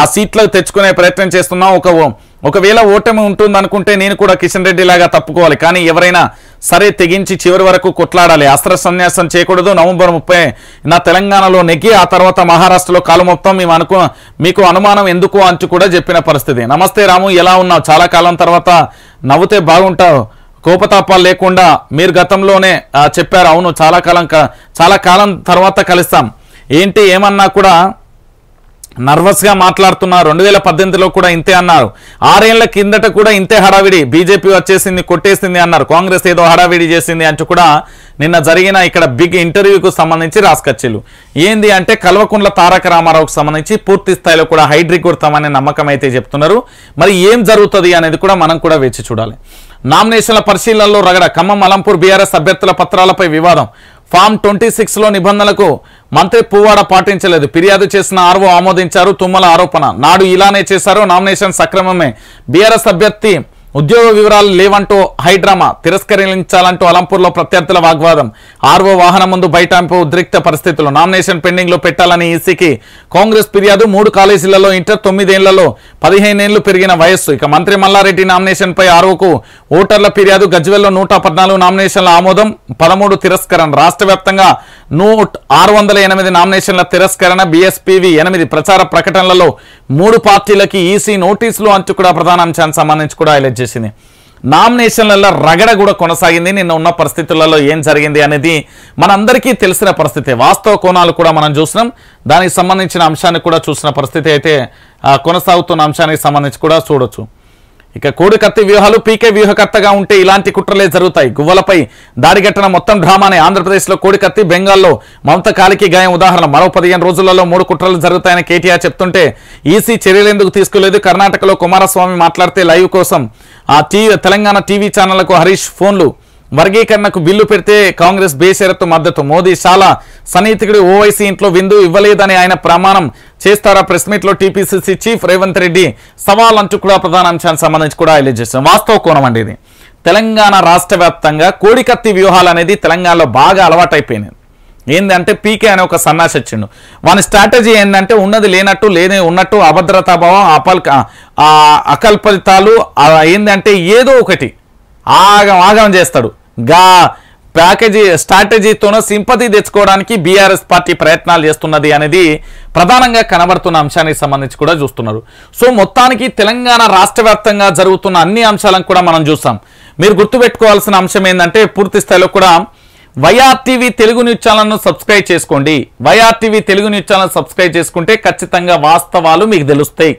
ఆ సీట్లకు తెచ్చుకునే ప్రయత్నం చేస్తున్నాం ఒక ఒకవేళ ఓటమి అనుకుంటే నేను కూడా కిషన్ రెడ్డి లాగా తప్పుకోవాలి కానీ ఎవరైనా సరే తెగించి చివరి వరకు కొట్లాడాలి అస్త్ర సన్యాసం చేయకూడదు నవంబర్ ముప్పై నా తెలంగాణలో నెగ్గి ఆ తర్వాత మహారాష్ట్రలో కాలు మొత్తం మేము అనుకు మీకు అనుమానం ఎందుకు అంటూ కూడా చెప్పిన పరిస్థితి నమస్తే రాము ఎలా ఉన్నావు చాలా కాలం తర్వాత నవ్వుతే బాగుంటావు కోపతాపాలు లేకుండా మీరు గతంలోనే చెప్పారు అవును చాలా కాలం చాలా కాలం తర్వాత కలుస్తాం ఏంటి ఏమన్నా కూడా నర్వస్గా మాట్లాడుతున్నారు రెండు వేల పద్దెనిమిదిలో కూడా ఇంతే అన్నారు ఆరేళ్ల కిందట కూడా ఇంతే హడావిడి బీజేపీ వచ్చేసింది కొట్టేసింది అన్నారు కాంగ్రెస్ ఏదో హడావిడి చేసింది అంటూ కూడా నిన్న జరిగిన ఇక్కడ బిగ్ ఇంటర్వ్యూకు సంబంధించి రాసుకచ్చిలు ఏంది అంటే కల్వకుండ్ల తారక రామారావుకు సంబంధించి పూర్తి స్థాయిలో కూడా హైడ్రిక్ కొడతామనే నమ్మకం అయితే చెప్తున్నారు మరి ఏం జరుగుతుంది అనేది కూడా మనం కూడా వేచి చూడాలి నామినేషన్ల పరిశీలనలో రగడ ఖమ్మం అలంపూర్ బీఆర్ఎస్ అభ్యర్థుల పత్రాలపై వివాదం ఫామ్ ట్వంటీ సిక్స్లో నిబంధనలకు మంత్రి పువ్వాడ పాటించలేదు ఫిర్యాదు చేసిన ఆర్వో ఆమోదించారు తుమ్మల ఆరోపణ నాడు ఇలానే చేశారు నామినేషన్ సక్రమమే బీఆర్ఎస్ అభ్యర్థి ఉద్యోగ వివరాలు లేవంటూ హైడ్రామా తిరస్కరించాలంటూ అలంపూర్లో ప్రత్యర్థుల వాగ్వాదం ఆర్వో వాహనం ముందు బైటాంపు ఉద్రిక్త పరిస్థితులు నామినేషన్ పెండింగ్లో పెట్టాలని ఈసీకి కాంగ్రెస్ ఫిర్యాదు మూడు కాలేజీలలో ఇంటర్ తొమ్మిదేళ్లలో పదిహేనేళ్లు పెరిగిన వయస్సు ఇక మంత్రి మల్లారెడ్డి నామినేషన్పై ఆర్వోకు ఓటర్ల ఫిర్యాదు గజ్వెల్లో నూట నామినేషన్ల ఆమోదం పదమూడు తిరస్కరణ రాష్ట్ర వ్యాప్తంగా నామినేషన్ల తిరస్కరణ బీఎస్పీవి ఎనిమిది ప్రచార ప్రకటనలలో మూడు పార్టీలకి ఈసీ నోటీసులు అంచు కూడా ప్రధాన అంశానికి సంబంధించి కూడా ఎలెట్ చేసింది నామినేషన్లలో రగడ కూడా కొనసాగింది నిన్న ఉన్న పరిస్థితులలో ఏం జరిగింది అనేది మనందరికీ తెలిసిన పరిస్థితి వాస్తవ కోణాలు కూడా మనం చూసినాం దానికి సంబంధించిన అంశాన్ని కూడా చూసిన పరిస్థితి అయితే కొనసాగుతున్న అంశానికి సంబంధించి కూడా చూడొచ్చు ఇక కోడికత్తి వ్యూహాలు పీకే వ్యూహకర్తగా ఉంటే ఇలాంటి కుట్రలే జరుగుతాయి గువ్వలపై దాడిగట్టిన మొత్తం డ్రామానే ఆంధ్రప్రదేశ్లో కోడికత్తి బెంగాల్లో మమత కాలికి గాయం ఉదాహరణ మరో పదిహేను రోజులలో మూడు కుట్రలు జరుగుతాయని కేటీఆర్ చెప్తుంటే ఈసీ చర్యలెందుకు తీసుకోలేదు కర్ణాటకలో కుమారస్వామి మాట్లాడితే లైవ్ కోసం ఆ టీవీ తెలంగాణ టీవీ ఛానళ్లకు హరీష్ ఫోన్లు వర్గీకరణకు బిల్లు పెడితే కాంగ్రెస్ బేషరత్తు మద్దతు మోదీ చాలా సన్నిహితుడు ఓవైసీ ఇంట్లో విందు ఇవ్వలేదని ఆయన ప్రమాణం చేస్తారా ప్రెస్ లో టీపీసీసీ చీఫ్ రేవంత్ రెడ్డి సవాల్ అంటూ కూడా ప్రధాన అంశానికి సంబంధించి కూడా హైలైట్ చేస్తాం వాస్తవ కోణం అండి ఇది తెలంగాణ రాష్ట్ర వ్యాప్తంగా కోడికత్తి వ్యూహాలు అనేది తెలంగాణలో బాగా అలవాటైపోయినాయి ఏంటంటే పీకే అనే ఒక సన్నాసి వచ్చిండు వాని స్ట్రాటజీ ఏంటంటే ఉన్నది లేనట్టు లేని ఉన్నట్టు అభద్రతాభావం అపల్ అకల్పలితాలు ఏంటంటే ఏదో ఒకటి ఆగం ఆగం చేస్తాడు గా ప్యాకేజీ స్ట్రాటజీతోనూ సింపతి తెచ్చుకోవడానికి బీఆర్ఎస్ పార్టీ ప్రయత్నాలు చేస్తున్నది అనేది ప్రధానంగా కనబడుతున్న అంశానికి సంబంధించి కూడా చూస్తున్నారు సో మొత్తానికి తెలంగాణ రాష్ట్ర జరుగుతున్న అన్ని అంశాలను కూడా మనం చూసాం మీరు గుర్తుపెట్టుకోవాల్సిన అంశం ఏంటంటే పూర్తి స్థాయిలో కూడా వైఆర్టీవీ తెలుగు న్యూస్ ఛానల్ను సబ్స్క్రైబ్ చేసుకోండి YRTV Telugu news channel subscribe చేసుకుంటే ఖచ్చితంగా వాస్తవాలు మీకు తెలుస్తాయి